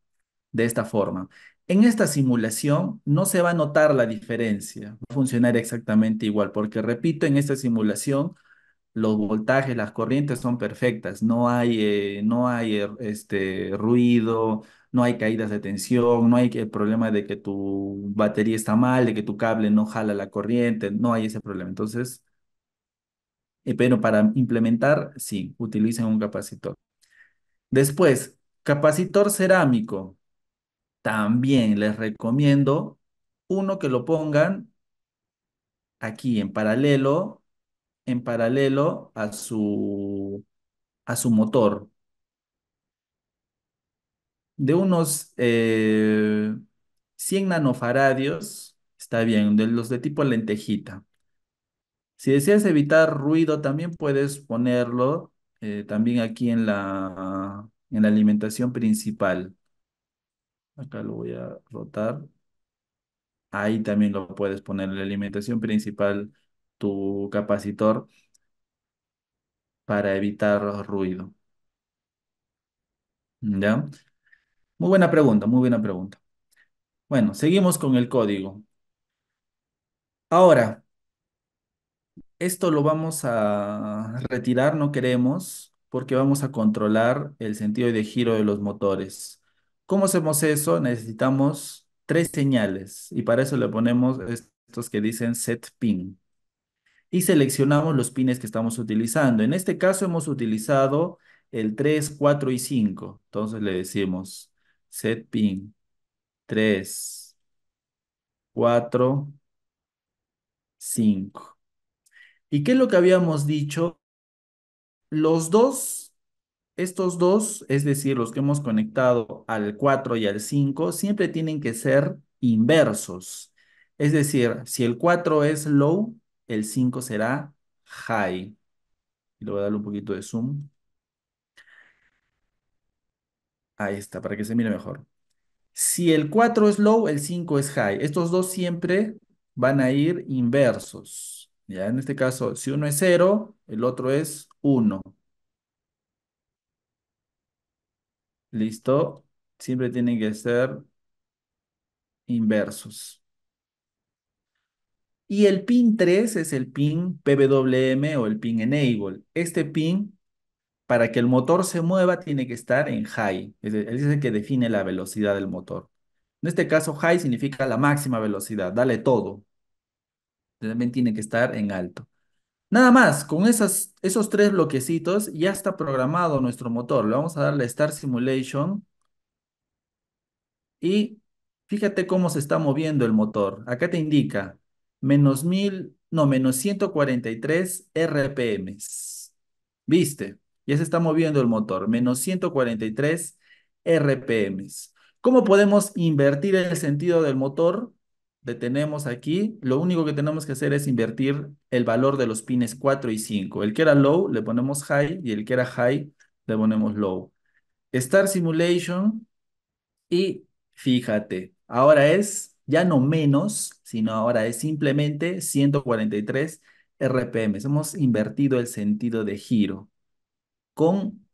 de esta forma. En esta simulación no se va a notar la diferencia, va a funcionar exactamente igual, porque repito, en esta simulación los voltajes, las corrientes son perfectas, no hay, eh, no hay er, este, ruido, no hay caídas de tensión, no hay el problema de que tu batería está mal, de que tu cable no jala la corriente, no hay ese problema. Entonces, eh, pero para implementar, sí, utilicen un capacitor. Después, capacitor cerámico. También les recomiendo uno que lo pongan aquí en paralelo, en paralelo a su, a su motor, de unos 100 eh, nanofaradios, está bien, de los de tipo lentejita. Si deseas evitar ruido, también puedes ponerlo eh, también aquí en la, en la alimentación principal. Acá lo voy a rotar. Ahí también lo puedes poner en la alimentación principal, tu capacitor, para evitar ruido. ¿Ya? Muy buena pregunta, muy buena pregunta. Bueno, seguimos con el código. Ahora, esto lo vamos a retirar, no queremos, porque vamos a controlar el sentido de giro de los motores. ¿Cómo hacemos eso? Necesitamos tres señales y para eso le ponemos estos que dicen set pin. Y seleccionamos los pines que estamos utilizando. En este caso hemos utilizado el 3, 4 y 5. Entonces le decimos set pin 3, 4, 5. ¿Y qué es lo que habíamos dicho? Los dos, estos dos, es decir, los que hemos conectado al 4 y al 5, siempre tienen que ser inversos. Es decir, si el 4 es low, el 5 será high. Y le voy a darle un poquito de zoom. Ahí está, para que se mire mejor. Si el 4 es low, el 5 es high. Estos dos siempre van a ir inversos. ¿ya? En este caso, si uno es 0, el otro es 1. ¿Listo? Siempre tienen que ser inversos. Y el pin 3 es el pin PWM o el pin Enable. Este pin para que el motor se mueva tiene que estar en high. es el que define la velocidad del motor. En este caso, high significa la máxima velocidad, dale todo. También tiene que estar en alto. Nada más, con esos tres bloquecitos ya está programado nuestro motor. Le vamos a darle Start Simulation. Y fíjate cómo se está moviendo el motor. Acá te indica menos mil, no, menos 143 RPM. ¿Viste? Ya se está moviendo el motor, menos 143 RPM. ¿Cómo podemos invertir el sentido del motor? Detenemos aquí. Lo único que tenemos que hacer es invertir el valor de los pines 4 y 5. El que era low le ponemos high y el que era high le ponemos low. Star Simulation y fíjate, ahora es ya no menos, sino ahora es simplemente 143 RPM. Hemos invertido el sentido de giro con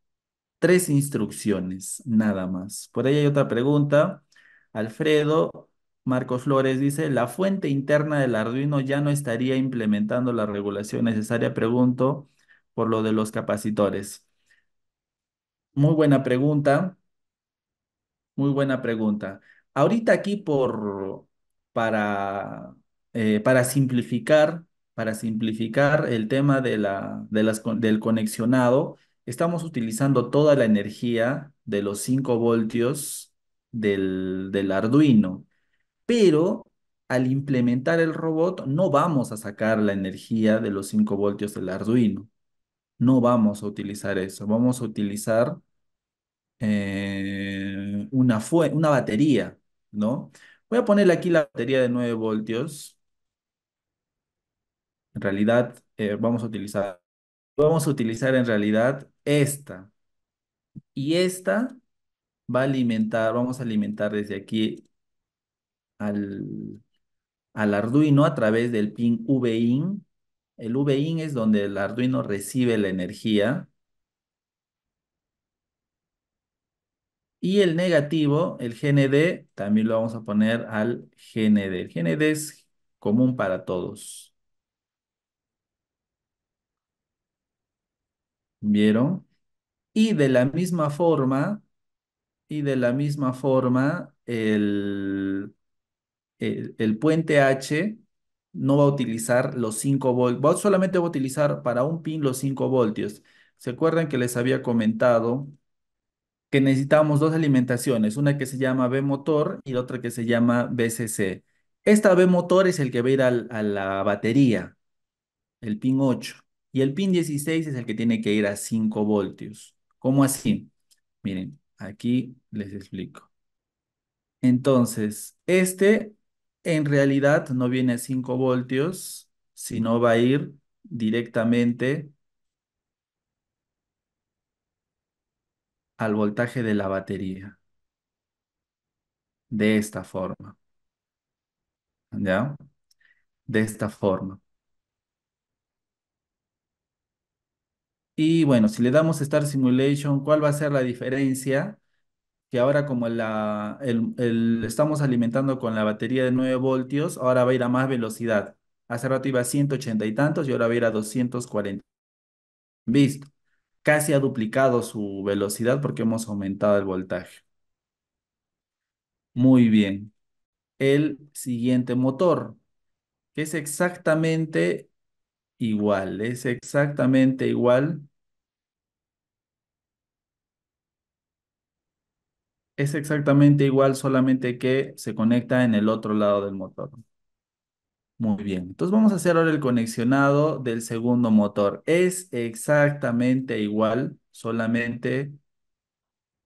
tres instrucciones, nada más. Por ahí hay otra pregunta. Alfredo Marcos Flores dice, ¿la fuente interna del Arduino ya no estaría implementando la regulación necesaria? Pregunto por lo de los capacitores. Muy buena pregunta. Muy buena pregunta. Ahorita aquí por, para, eh, para simplificar, para simplificar el tema de la, de las, del conexionado, estamos utilizando toda la energía de los 5 voltios del, Arduino, pero al implementar el robot no vamos a sacar la energía de los 5 voltios del Arduino. No vamos a utilizar eso, vamos a utilizar eh, una, una batería, ¿no? Voy a poner aquí la batería de 9 voltios. En realidad, eh, vamos a utilizar, vamos a utilizar en realidad esta. Y esta va a alimentar, vamos a alimentar desde aquí al, al Arduino a través del pin VIN. El VIN es donde el Arduino recibe la energía. Y el negativo, el GND, también lo vamos a poner al GND. El GND es común para todos. ¿Vieron? Y de la misma forma, y de la misma forma, el, el, puente H no va a utilizar los 5 voltios, solamente va a utilizar para un pin los 5 voltios. ¿Se acuerdan que les había comentado que necesitamos dos alimentaciones, una que se llama B-motor y otra que se llama BCC? Esta B-motor es el que va a ir a la batería, el pin 8. Y el pin 16 es el que tiene que ir a 5 voltios. ¿Cómo así? Miren, aquí les explico. Entonces, este en realidad no viene a 5 voltios, sino va a ir directamente al voltaje de la batería. De esta forma. ¿Ya? De esta forma. Y bueno, si le damos Star Simulation, ¿cuál va a ser la diferencia? Que ahora como la, el, estamos alimentando con la batería de 9 voltios, ahora va a ir a más velocidad. Hace rato iba a 180 y tantos y ahora va a ir a 240. Visto. Casi ha duplicado su velocidad porque hemos aumentado el voltaje. Muy bien. El siguiente motor, que es exactamente igual, es exactamente igual, es exactamente igual, solamente que se conecta en el otro lado del motor. Muy bien, entonces vamos a hacer ahora el conexionado del segundo motor. Es exactamente igual, solamente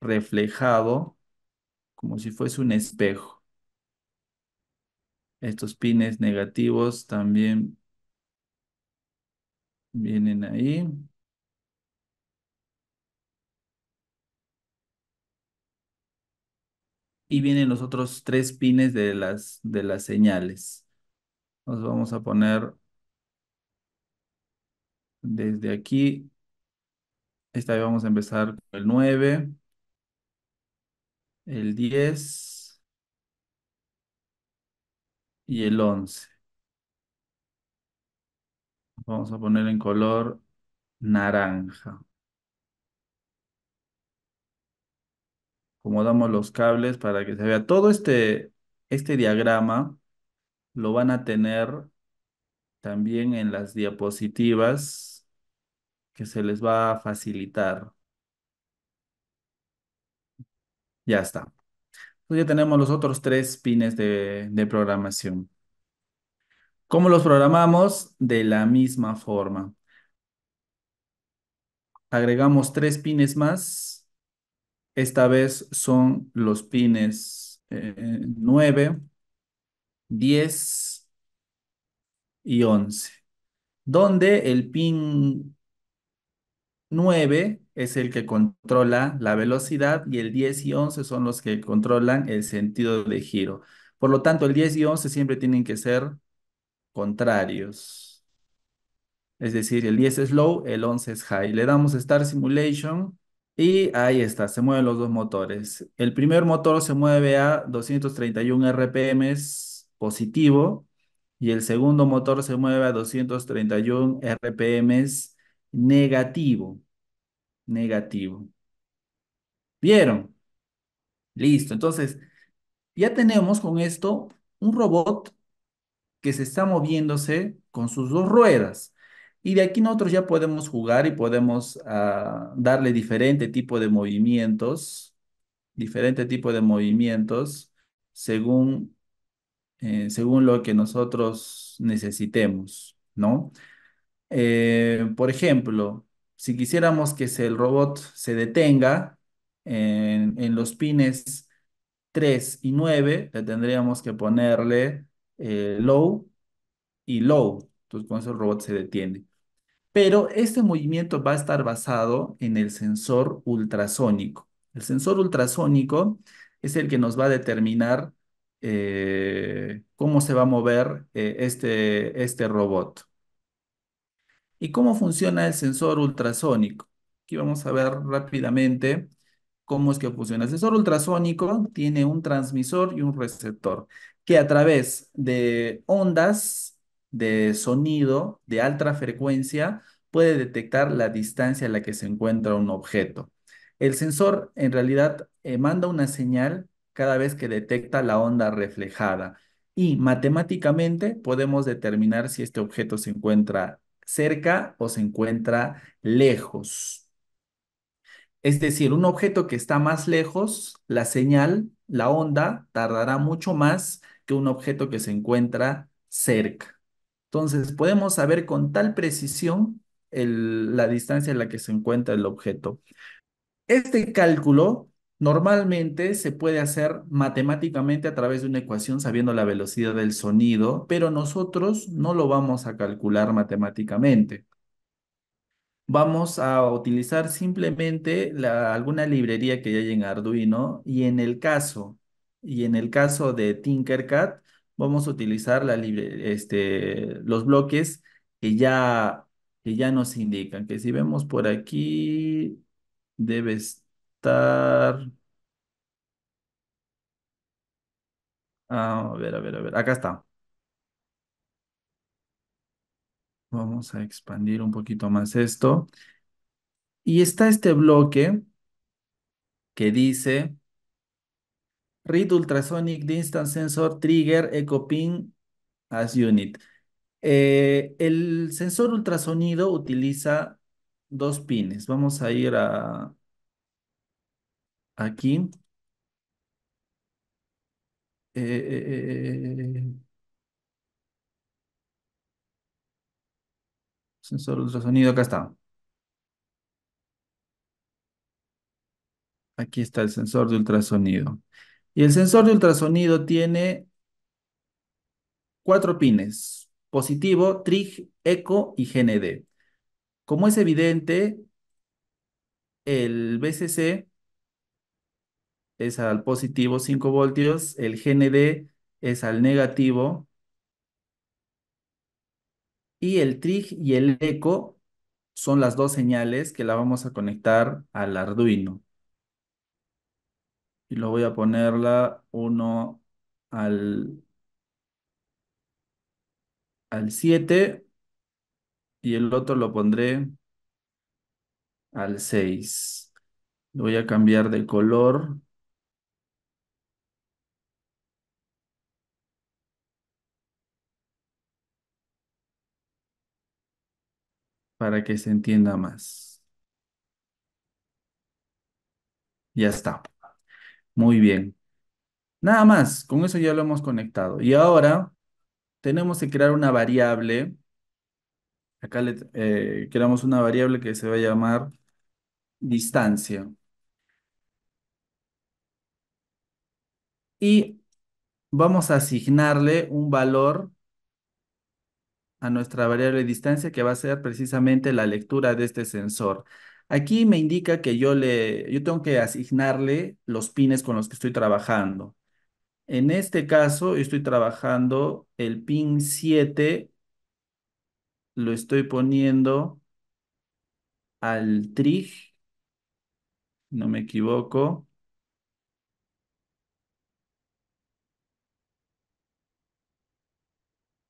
reflejado como si fuese un espejo. Estos pines negativos también Vienen ahí. Y vienen los otros tres pines de las, de las señales. Nos vamos a poner desde aquí. Esta vez vamos a empezar con el 9, el 10 y el 11. Vamos a poner en color naranja. Acomodamos los cables para que se vea. Todo este, este diagrama lo van a tener también en las diapositivas que se les va a facilitar. Ya está. ya tenemos los otros tres pines de programación. ¿Cómo los programamos? De la misma forma. Agregamos tres pines más. Esta vez son los pines 9, eh, 10 eh, y 11. Donde el pin 9 es el que controla la velocidad y el 10 y 11 son los que controlan el sentido de giro. Por lo tanto, el 10 y 11 siempre tienen que ser contrarios. Es decir, el 10 es low, el 11 es high. Le damos start Simulation y ahí está, se mueven los dos motores. El primer motor se mueve a 231 RPM positivo y el segundo motor se mueve a 231 RPM negativo. Negativo. ¿Vieron? Listo. Entonces, ya tenemos con esto un robot se está moviéndose con sus dos ruedas. Y de aquí nosotros ya podemos jugar y podemos ah, darle diferente tipo de movimientos, diferente tipo de movimientos según, eh, según lo que nosotros necesitemos, ¿no? Eh, por ejemplo, si quisiéramos que el robot se detenga en, en los pines 3 y 9, le tendríamos que ponerle eh, low y low. Entonces con eso el robot se detiene. Pero este movimiento va a estar basado en el sensor ultrasónico. El sensor ultrasónico es el que nos va a determinar eh, cómo se va a mover eh, este, este robot. ¿Y cómo funciona el sensor ultrasónico? Aquí vamos a ver rápidamente cómo es que funciona. El sensor ultrasónico tiene un transmisor y un receptor que a través de ondas de sonido de alta frecuencia puede detectar la distancia a la que se encuentra un objeto. El sensor en realidad eh, manda una señal cada vez que detecta la onda reflejada y matemáticamente podemos determinar si este objeto se encuentra cerca o se encuentra lejos. Es decir, un objeto que está más lejos, la señal, la onda, tardará mucho más que un objeto que se encuentra cerca. Entonces, podemos saber con tal precisión la distancia en la que se encuentra el objeto. Este cálculo normalmente se puede hacer matemáticamente a través de una ecuación sabiendo la velocidad del sonido, pero nosotros no lo vamos a calcular matemáticamente. Vamos a utilizar simplemente alguna librería que ya hay en Arduino y en el caso y en el caso de Tinkercad vamos a utilizar este, los bloques que ya, que ya nos indican, que si vemos por aquí debe estar... Ah, a ver, a ver, a ver, acá está. Vamos a expandir un poquito más esto. Y está este bloque que dice read ultrasonic distance sensor trigger pin as unit. Eh, el sensor ultrasonido utiliza dos pines. Vamos a ir a aquí. Eh, eh, sensor ultrasonido, acá está. Aquí está el sensor de ultrasonido. Y el sensor de ultrasonido tiene cuatro pines, positivo, TRIG, ECO y GND. Como es evidente, el BCC es al positivo 5 voltios, el GND es al negativo y el TRIG y el ECO son las dos señales que la vamos a conectar al Arduino y lo voy a ponerla uno al, al 7 y el otro lo pondré al 6. voy a cambiar de color. para que se entienda más. Ya está. Muy bien. Nada más, con eso ya lo hemos conectado. Y ahora tenemos que crear una variable. Acá le, eh, creamos una variable que se va a llamar distancia. Y vamos a asignarle un valor a nuestra variable distancia que va a ser precisamente la lectura de este sensor. Aquí me indica que yo le, yo tengo que asignarle los pines con los que estoy trabajando. En este caso, estoy trabajando el pin 7, lo estoy poniendo al trig, no me equivoco.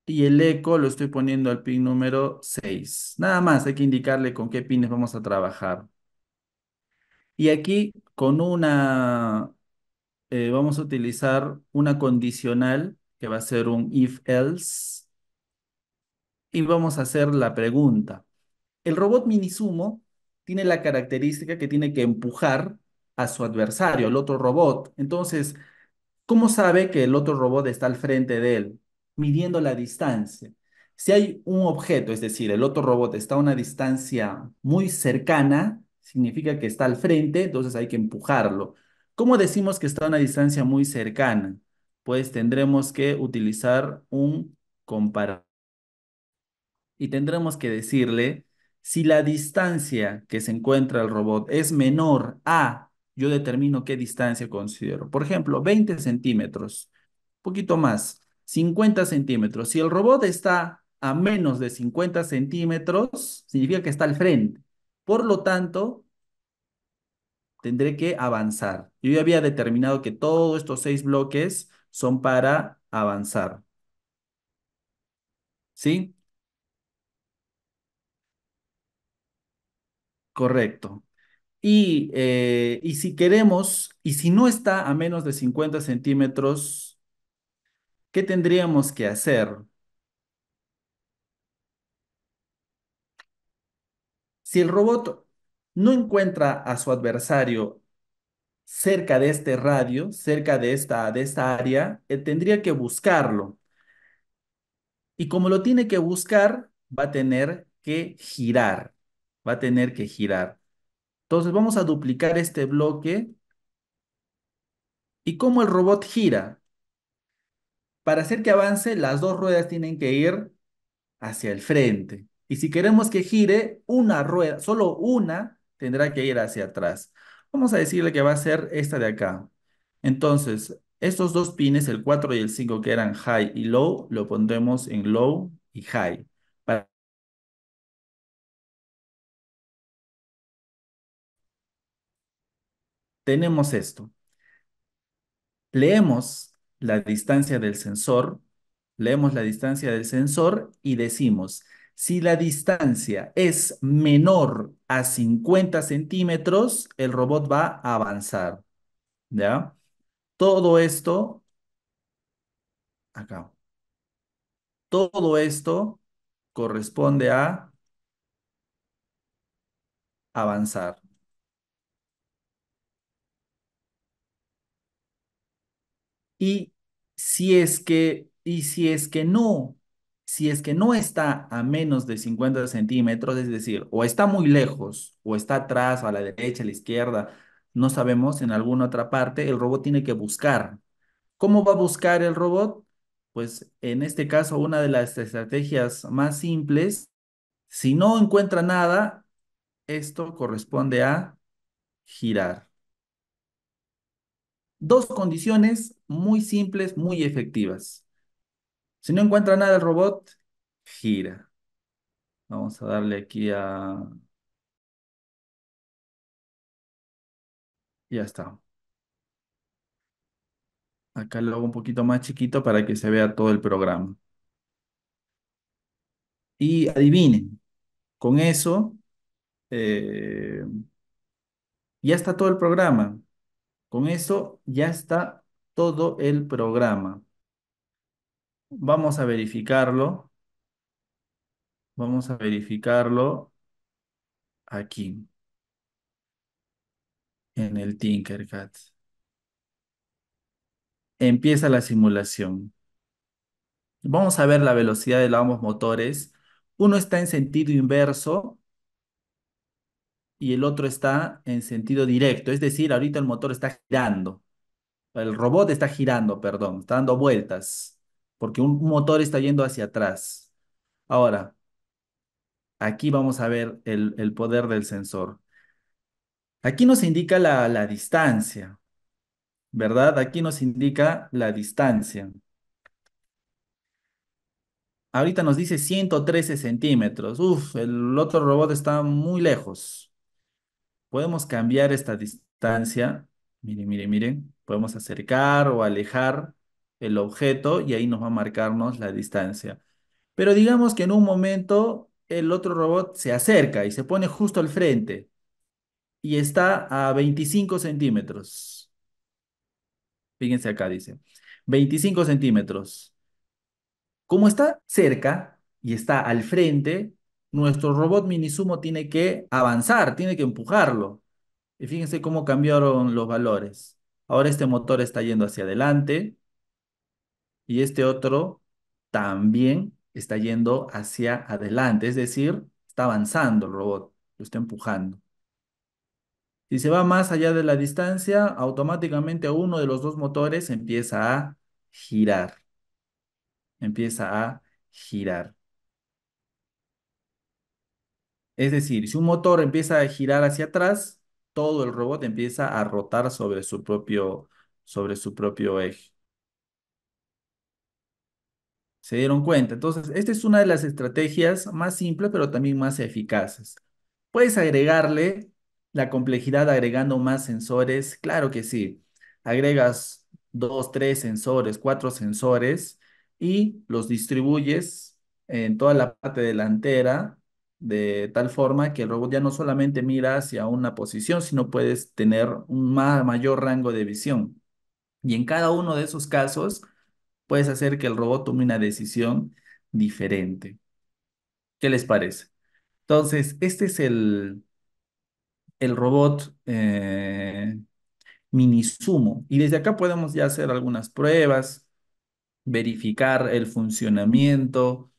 y el eco lo estoy poniendo al pin número 6. Nada más, hay que indicarle con qué pines vamos a trabajar. Y aquí con una, eh, vamos a utilizar una condicional que va a ser un if else y vamos a hacer la pregunta. El robot Minisumo tiene la característica que tiene que empujar a su adversario, el otro robot. Entonces, ¿cómo sabe que el otro robot está al frente de él? midiendo la distancia. Si hay un objeto, es decir, el otro robot está a una distancia muy cercana, significa que está al frente, entonces hay que empujarlo. ¿Cómo decimos que está a una distancia muy cercana? Pues tendremos que utilizar un comparador. Y tendremos que decirle, si la distancia que se encuentra el robot es menor a, yo determino qué distancia considero. Por ejemplo, 20 centímetros, un poquito más. 50 centímetros. Si el robot está a menos de 50 centímetros, significa que está al frente. Por lo tanto, tendré que avanzar. Yo ya había determinado que todos estos seis bloques son para avanzar. ¿Sí? Correcto. Y, eh, y si queremos, y si no está a menos de 50 centímetros ¿Qué tendríamos que hacer si el robot no encuentra a su adversario cerca de este radio, cerca de esta, de esta área, eh, tendría que buscarlo. Y como lo tiene que buscar, va a tener que girar, va a tener que girar. Entonces vamos a duplicar este bloque. ¿Y cómo el robot gira? Para hacer que avance, las dos ruedas tienen que ir hacia el frente. Y si queremos que gire, una rueda, solo una, tendrá que ir hacia atrás. Vamos a decirle que va a ser esta de acá. Entonces, estos dos pines, el 4 y el 5, que eran high y low, lo pondremos en low y high. Tenemos esto. Leemos la distancia del sensor, leemos la distancia del sensor y decimos, si la distancia es menor a 50 centímetros, el robot va a avanzar. ¿Ya? Todo esto, acá, todo esto corresponde a avanzar. Y si es que, y si es que no, si es que no está a menos de 50 centímetros, es decir, o está muy lejos, o está atrás, o a la derecha, a la izquierda, no sabemos, en alguna otra parte, el robot tiene que buscar. ¿Cómo va a buscar el robot? Pues en este caso, una de las estrategias más simples, si no encuentra nada, esto corresponde a girar. Dos condiciones muy simples, muy efectivas. Si no encuentra nada el robot, gira. Vamos a darle aquí a... Ya está. Acá lo hago un poquito más chiquito para que se vea todo el programa. Y adivinen, con eso eh, ya está todo el programa. Con eso ya está todo el programa. Vamos a verificarlo. Vamos a verificarlo aquí. En el Tinkercad. Empieza la simulación. Vamos a ver la velocidad de ambos motores. Uno está en sentido inverso y el otro está en sentido directo, es decir, ahorita el motor está girando, el robot está girando, perdón, está dando vueltas, porque un motor está yendo hacia atrás. Ahora, aquí vamos a ver el, poder del sensor. Aquí nos indica la, la distancia, ¿verdad? Aquí nos indica la distancia. Ahorita nos dice 113 centímetros. Uf, el otro robot está muy lejos podemos cambiar esta distancia. Miren, miren, miren. Podemos acercar o alejar el objeto y ahí nos va a marcarnos la distancia. Pero digamos que en un momento el otro robot se acerca y se pone justo al frente y está a 25 centímetros. Fíjense acá, dice. 25 centímetros. Como está cerca y está al frente, nuestro robot Minisumo tiene que avanzar, tiene que empujarlo. Y fíjense cómo cambiaron los valores. Ahora este motor está yendo hacia adelante y este otro también está yendo hacia adelante, es decir, está avanzando el robot, lo está empujando. Si se va más allá de la distancia, automáticamente uno de los dos motores empieza a girar. Empieza a girar. Es decir, si un motor empieza a girar hacia atrás, todo el robot empieza a rotar sobre su propio, sobre su propio eje. ¿Se dieron cuenta? Entonces, esta es una de las estrategias más simples, pero también más eficaces. ¿Puedes agregarle la complejidad agregando más sensores? Claro que sí. Agregas dos, tres sensores, cuatro sensores y los distribuyes en toda la parte delantera de tal forma que el robot ya no solamente mira hacia una posición, sino puedes tener un mayor rango de visión. Y en cada uno de esos casos, puedes hacer que el robot tome una decisión diferente. ¿Qué les parece? Entonces, este es el, el robot eh, mini Minisumo. Y desde acá podemos ya hacer algunas pruebas, verificar el funcionamiento,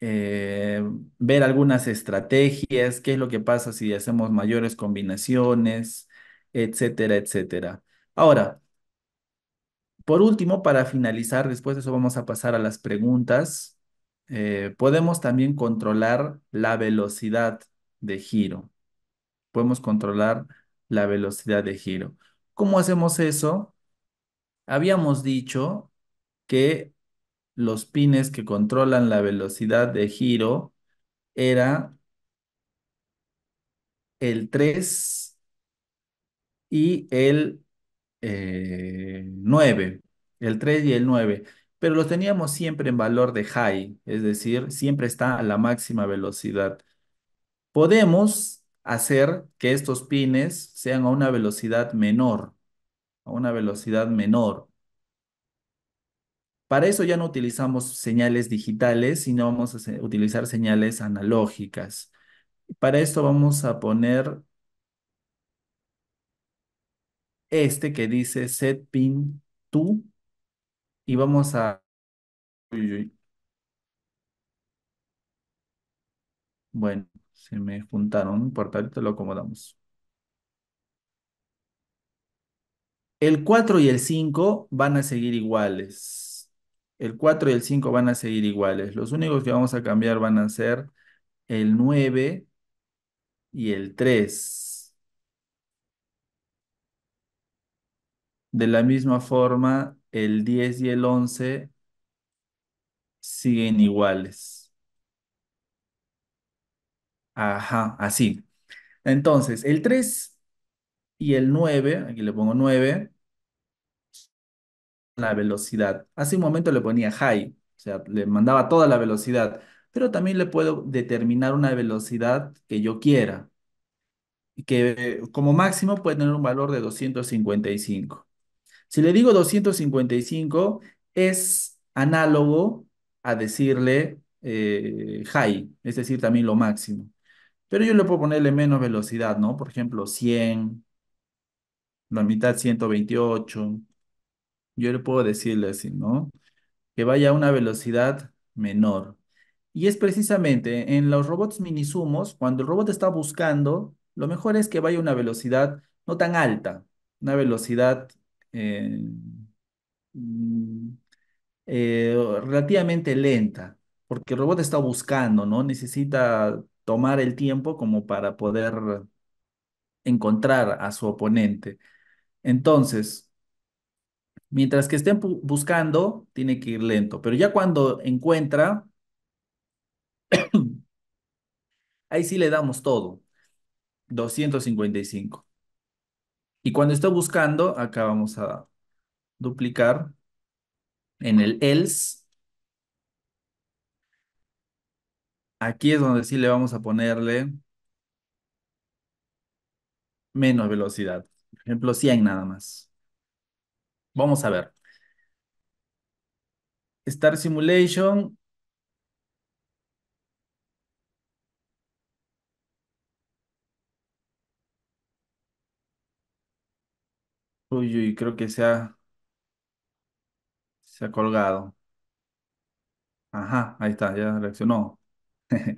eh, ver algunas estrategias, qué es lo que pasa si hacemos mayores combinaciones, etcétera, etcétera. Ahora, por último, para finalizar, después de eso vamos a pasar a las preguntas. Eh, podemos también controlar la velocidad de giro. Podemos controlar la velocidad de giro. ¿Cómo hacemos eso? Habíamos dicho que los pines que controlan la velocidad de giro era el 3 y el 9. Eh, el 3 y el 9. Pero los teníamos siempre en valor de high, es decir, siempre está a la máxima velocidad. Podemos hacer que estos pines sean a una velocidad menor, a una velocidad menor. Para eso ya no utilizamos señales digitales, sino vamos a utilizar señales analógicas. Para esto vamos a poner este que dice set pin to y vamos a... Bueno, se me juntaron, no importa, ahorita lo acomodamos. El 4 y el 5 van a seguir iguales. El 4 y el 5 van a seguir iguales. Los únicos que vamos a cambiar van a ser el 9 y el 3. De la misma forma, el 10 y el 11 siguen iguales. Ajá, así. Entonces, el 3 y el 9, aquí le pongo 9, la velocidad. Hace un momento le ponía high, o sea, le mandaba toda la velocidad, pero también le puedo determinar una velocidad que yo quiera, que como máximo puede tener un valor de 255. Si le digo 255, es análogo a decirle eh, high, es decir, también lo máximo. Pero yo le puedo ponerle menos velocidad, ¿no? Por ejemplo, 100, la mitad 128, yo le puedo decirle así, ¿no? Que vaya a una velocidad menor. Y es precisamente en los robots minisumos, cuando el robot está buscando, lo mejor es que vaya a una velocidad no tan alta, una velocidad eh, mm, eh, relativamente lenta, porque el robot está buscando, ¿no? Necesita tomar el tiempo como para poder encontrar a su oponente. Entonces, Mientras que estén buscando, tiene que ir lento. Pero ya cuando encuentra, ahí sí le damos todo. 255. Y cuando está buscando, acá vamos a duplicar en el else. Aquí es donde sí le vamos a ponerle menos velocidad. Por ejemplo, 100 nada más. Vamos a ver. Star Simulation. Uy, uy, creo que se ha, se ha colgado. Ajá, ahí está, ya reaccionó. se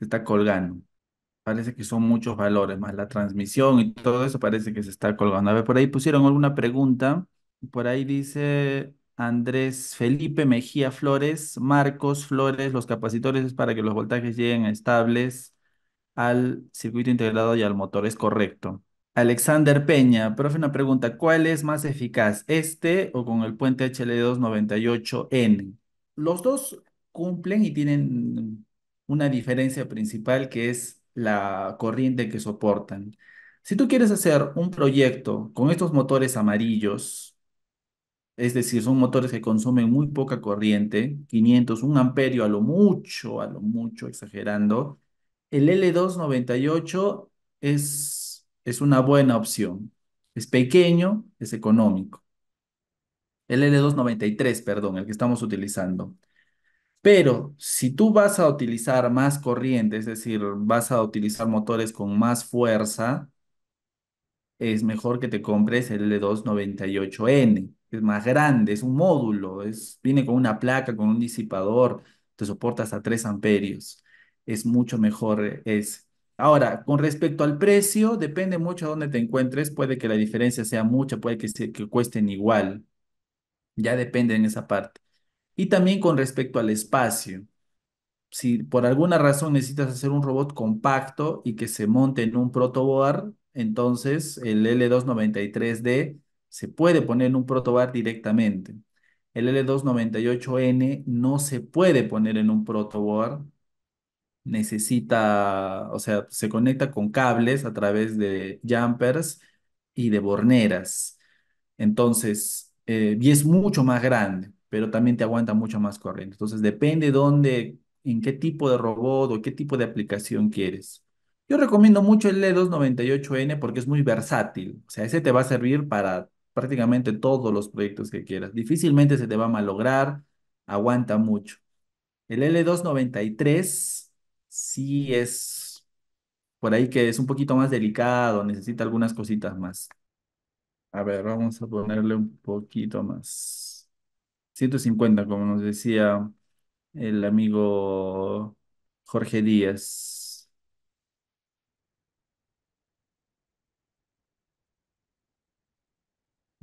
está colgando. Parece que son muchos valores, más la transmisión y todo eso parece que se está colgando. A ver, por ahí pusieron alguna pregunta. Por ahí dice Andrés Felipe Mejía Flores, Marcos Flores, los capacitores es para que los voltajes lleguen estables al circuito integrado y al motor, es correcto. Alexander Peña, profe, una pregunta, ¿cuál es más eficaz, este o con el puente HL298N? Los dos cumplen y tienen una diferencia principal que es la corriente que soportan. Si tú quieres hacer un proyecto con estos motores amarillos, es decir, son motores que consumen muy poca corriente, 500, 1 amperio a lo mucho, a lo mucho, exagerando. El L298 es, es una buena opción. Es pequeño, es económico. El L293, perdón, el que estamos utilizando. Pero si tú vas a utilizar más corriente, es decir, vas a utilizar motores con más fuerza, es mejor que te compres el L298N es más grande, es un módulo, es, viene con una placa, con un disipador, te soporta hasta 3 amperios. Es mucho mejor es Ahora, con respecto al precio, depende mucho de dónde te encuentres, puede que la diferencia sea mucha, puede que, que cuesten igual, ya depende en esa parte. Y también con respecto al espacio, si por alguna razón necesitas hacer un robot compacto y que se monte en un protoboard, entonces el L293D se puede poner en un protobar directamente. El L298N no se puede poner en un protobar. Necesita, o sea, se conecta con cables a través de jumpers y de borneras. Entonces, eh, y es mucho más grande, pero también te aguanta mucho más corriente. Entonces, depende dónde, en qué tipo de robot o qué tipo de aplicación quieres. Yo recomiendo mucho el L298N porque es muy versátil. O sea, ese te va a servir para prácticamente todos los proyectos que quieras. Difícilmente se te va a malograr, aguanta mucho. El L293 sí es por ahí que es un poquito más delicado, necesita algunas cositas más. A ver, vamos a ponerle un poquito más. 150, como nos decía el amigo Jorge Díaz.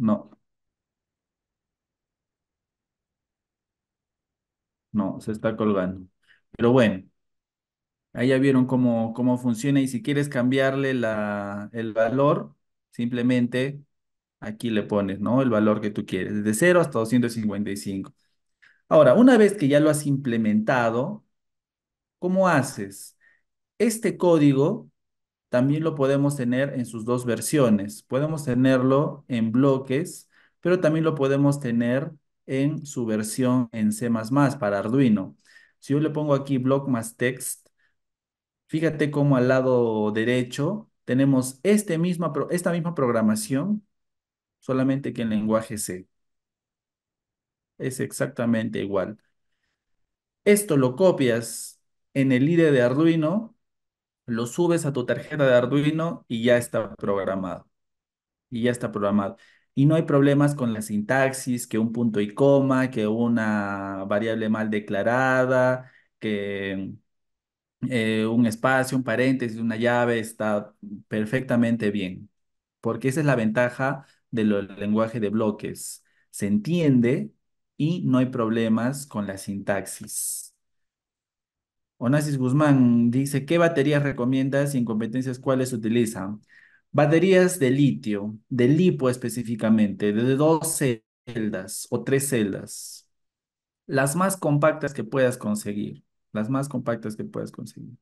No, no, se está colgando. Pero bueno, ahí ya vieron cómo, cómo funciona y si quieres cambiarle la, el valor, simplemente aquí le pones, ¿no? El valor que tú quieres, de 0 hasta 255. Ahora, una vez que ya lo has implementado, ¿cómo haces? Este código también lo podemos tener en sus dos versiones. Podemos tenerlo en bloques, pero también lo podemos tener en su versión en C++ para Arduino. Si yo le pongo aquí block más text, fíjate cómo al lado derecho tenemos este esta misma programación, solamente que en lenguaje C. Es exactamente igual. Esto lo copias en el IDE de Arduino lo subes a tu tarjeta de Arduino y ya está programado. Y ya está programado. Y no hay problemas con la sintaxis, que un punto y coma, que una variable mal declarada, que eh, un espacio, un paréntesis, una llave, está perfectamente bien. Porque esa es la ventaja del lenguaje de bloques. Se entiende y no hay problemas con la sintaxis. Onassis Guzmán dice, ¿qué baterías recomiendas y en competencias cuáles utilizan? Baterías de litio, de lipo específicamente, de dos celdas o tres celdas. Las más compactas que puedas conseguir. Las más compactas que puedas conseguir.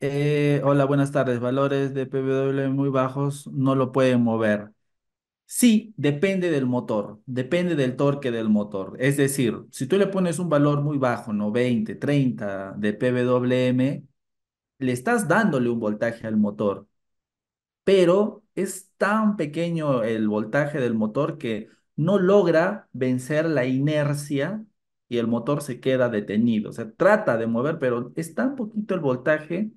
Eh, hola, buenas tardes. Valores de PW muy bajos no lo pueden mover. Sí, depende del motor, depende del torque del motor. Es decir, si tú le pones un valor muy bajo, no 20, 30 de PWM, le estás dándole un voltaje al motor, pero es tan pequeño el voltaje del motor que no logra vencer la inercia y el motor se queda detenido. O sea, trata de mover, pero es tan poquito el voltaje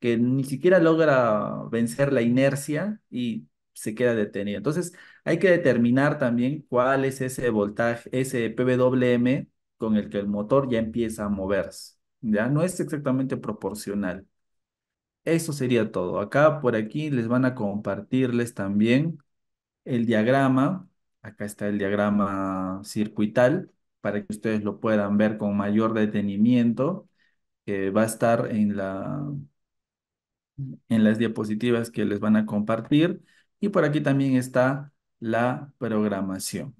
que ni siquiera logra vencer la inercia y se queda detenido. Entonces, hay que determinar también cuál es ese voltaje, ese PWM con el que el motor ya empieza a moverse. Ya no es exactamente proporcional. Eso sería todo. Acá por aquí les van a compartirles también el diagrama. Acá está el diagrama circuital para que ustedes lo puedan ver con mayor detenimiento, que va a estar en, la, en las diapositivas que les van a compartir. Y por aquí también está la programación.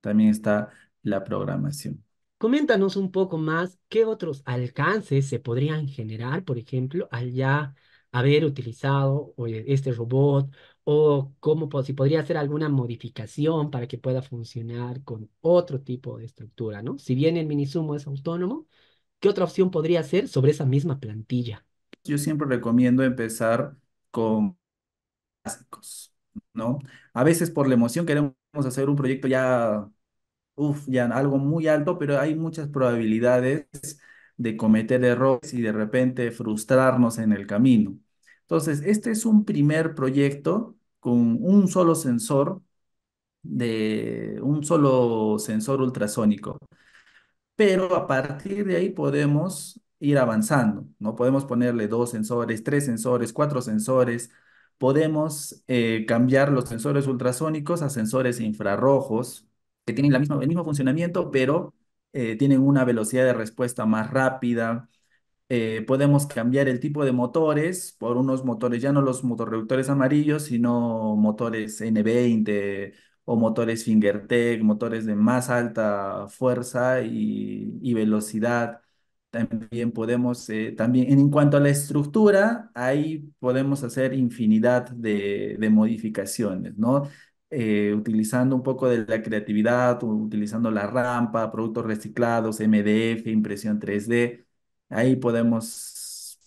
También está la programación. Coméntanos un poco más qué otros alcances se podrían generar, por ejemplo, al ya haber utilizado este robot o cómo si podría hacer alguna modificación para que pueda funcionar con otro tipo de estructura, ¿no? Si bien el minisumo es autónomo, ¿qué otra opción podría ser sobre esa misma plantilla? Yo siempre recomiendo empezar con ¿no? A veces por la emoción queremos hacer un proyecto ya, uff, ya algo muy alto, pero hay muchas probabilidades de cometer errores y de repente frustrarnos en el camino. Entonces, este es un primer proyecto con un solo sensor de un solo sensor ultrasónico. Pero a partir de ahí podemos ir avanzando, ¿no? Podemos ponerle dos sensores, tres sensores, cuatro sensores, podemos eh, cambiar los sensores ultrasónicos a sensores infrarrojos que tienen la misma, el mismo funcionamiento, pero eh, tienen una velocidad de respuesta más rápida. Eh, podemos cambiar el tipo de motores por unos motores, ya no los motorreductores amarillos, sino motores N20 o motores Fingertech, motores de más alta fuerza y, y velocidad. También podemos, eh, también en cuanto a la estructura, ahí podemos hacer infinidad de, modificaciones, ¿no? Eh, utilizando un poco de la creatividad, utilizando la rampa, productos reciclados, MDF, impresión 3D, ahí podemos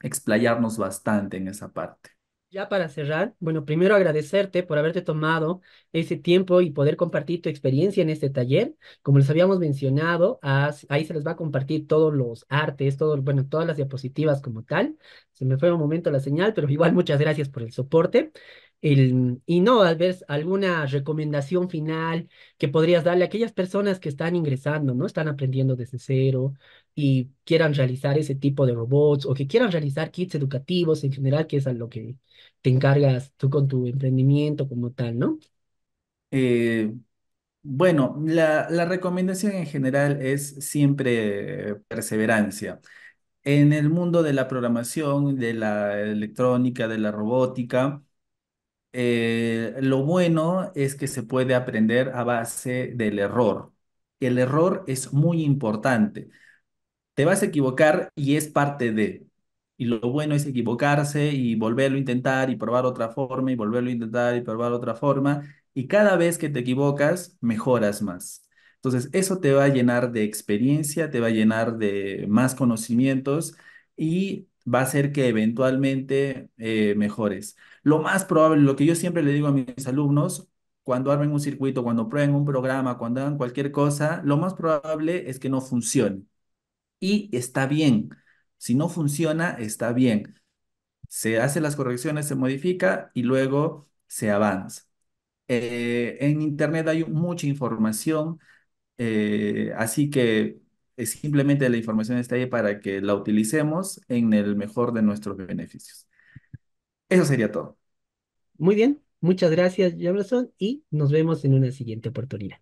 explayarnos bastante en esa parte. Ya para cerrar, bueno, primero agradecerte por haberte tomado ese tiempo y poder compartir tu experiencia en este taller. Como les habíamos mencionado, ahí se les va a compartir todos los artes, todo, bueno, todas las diapositivas como tal. Se me fue un momento la señal, pero igual muchas gracias por el soporte y no, al ver, alguna recomendación final que podrías darle a aquellas personas que están ingresando, ¿no? Están aprendiendo desde cero y quieran realizar ese tipo de robots o que quieran realizar kits educativos en general, que es a lo que te encargas tú con tu emprendimiento como tal, ¿no? Eh, bueno, la recomendación en general es siempre perseverancia. En el mundo de la programación, de la electrónica, de la robótica, eh, lo bueno es que se puede aprender a base del error. El error es muy importante. Te vas a equivocar y es parte de. Y lo bueno es equivocarse y volverlo a intentar y probar otra forma y volverlo a intentar y probar otra forma. Y cada vez que te equivocas, mejoras más. Entonces, eso te va a llenar de experiencia, te va a llenar de más conocimientos y va a hacer que eventualmente eh, mejores. Lo más probable, lo que yo siempre le digo a mis alumnos, cuando armen un circuito, cuando prueben un programa, cuando hagan cualquier cosa, lo más probable es que no funcione. Y está bien. Si no funciona, está bien. Se hace las correcciones, se modifica y luego se avanza. Eh, en Internet hay mucha información, eh, así que es eh, simplemente la información está ahí para que la utilicemos en el mejor de nuestros beneficios. Eso sería todo. Muy bien, muchas gracias, Jamerson, y nos vemos en una siguiente oportunidad.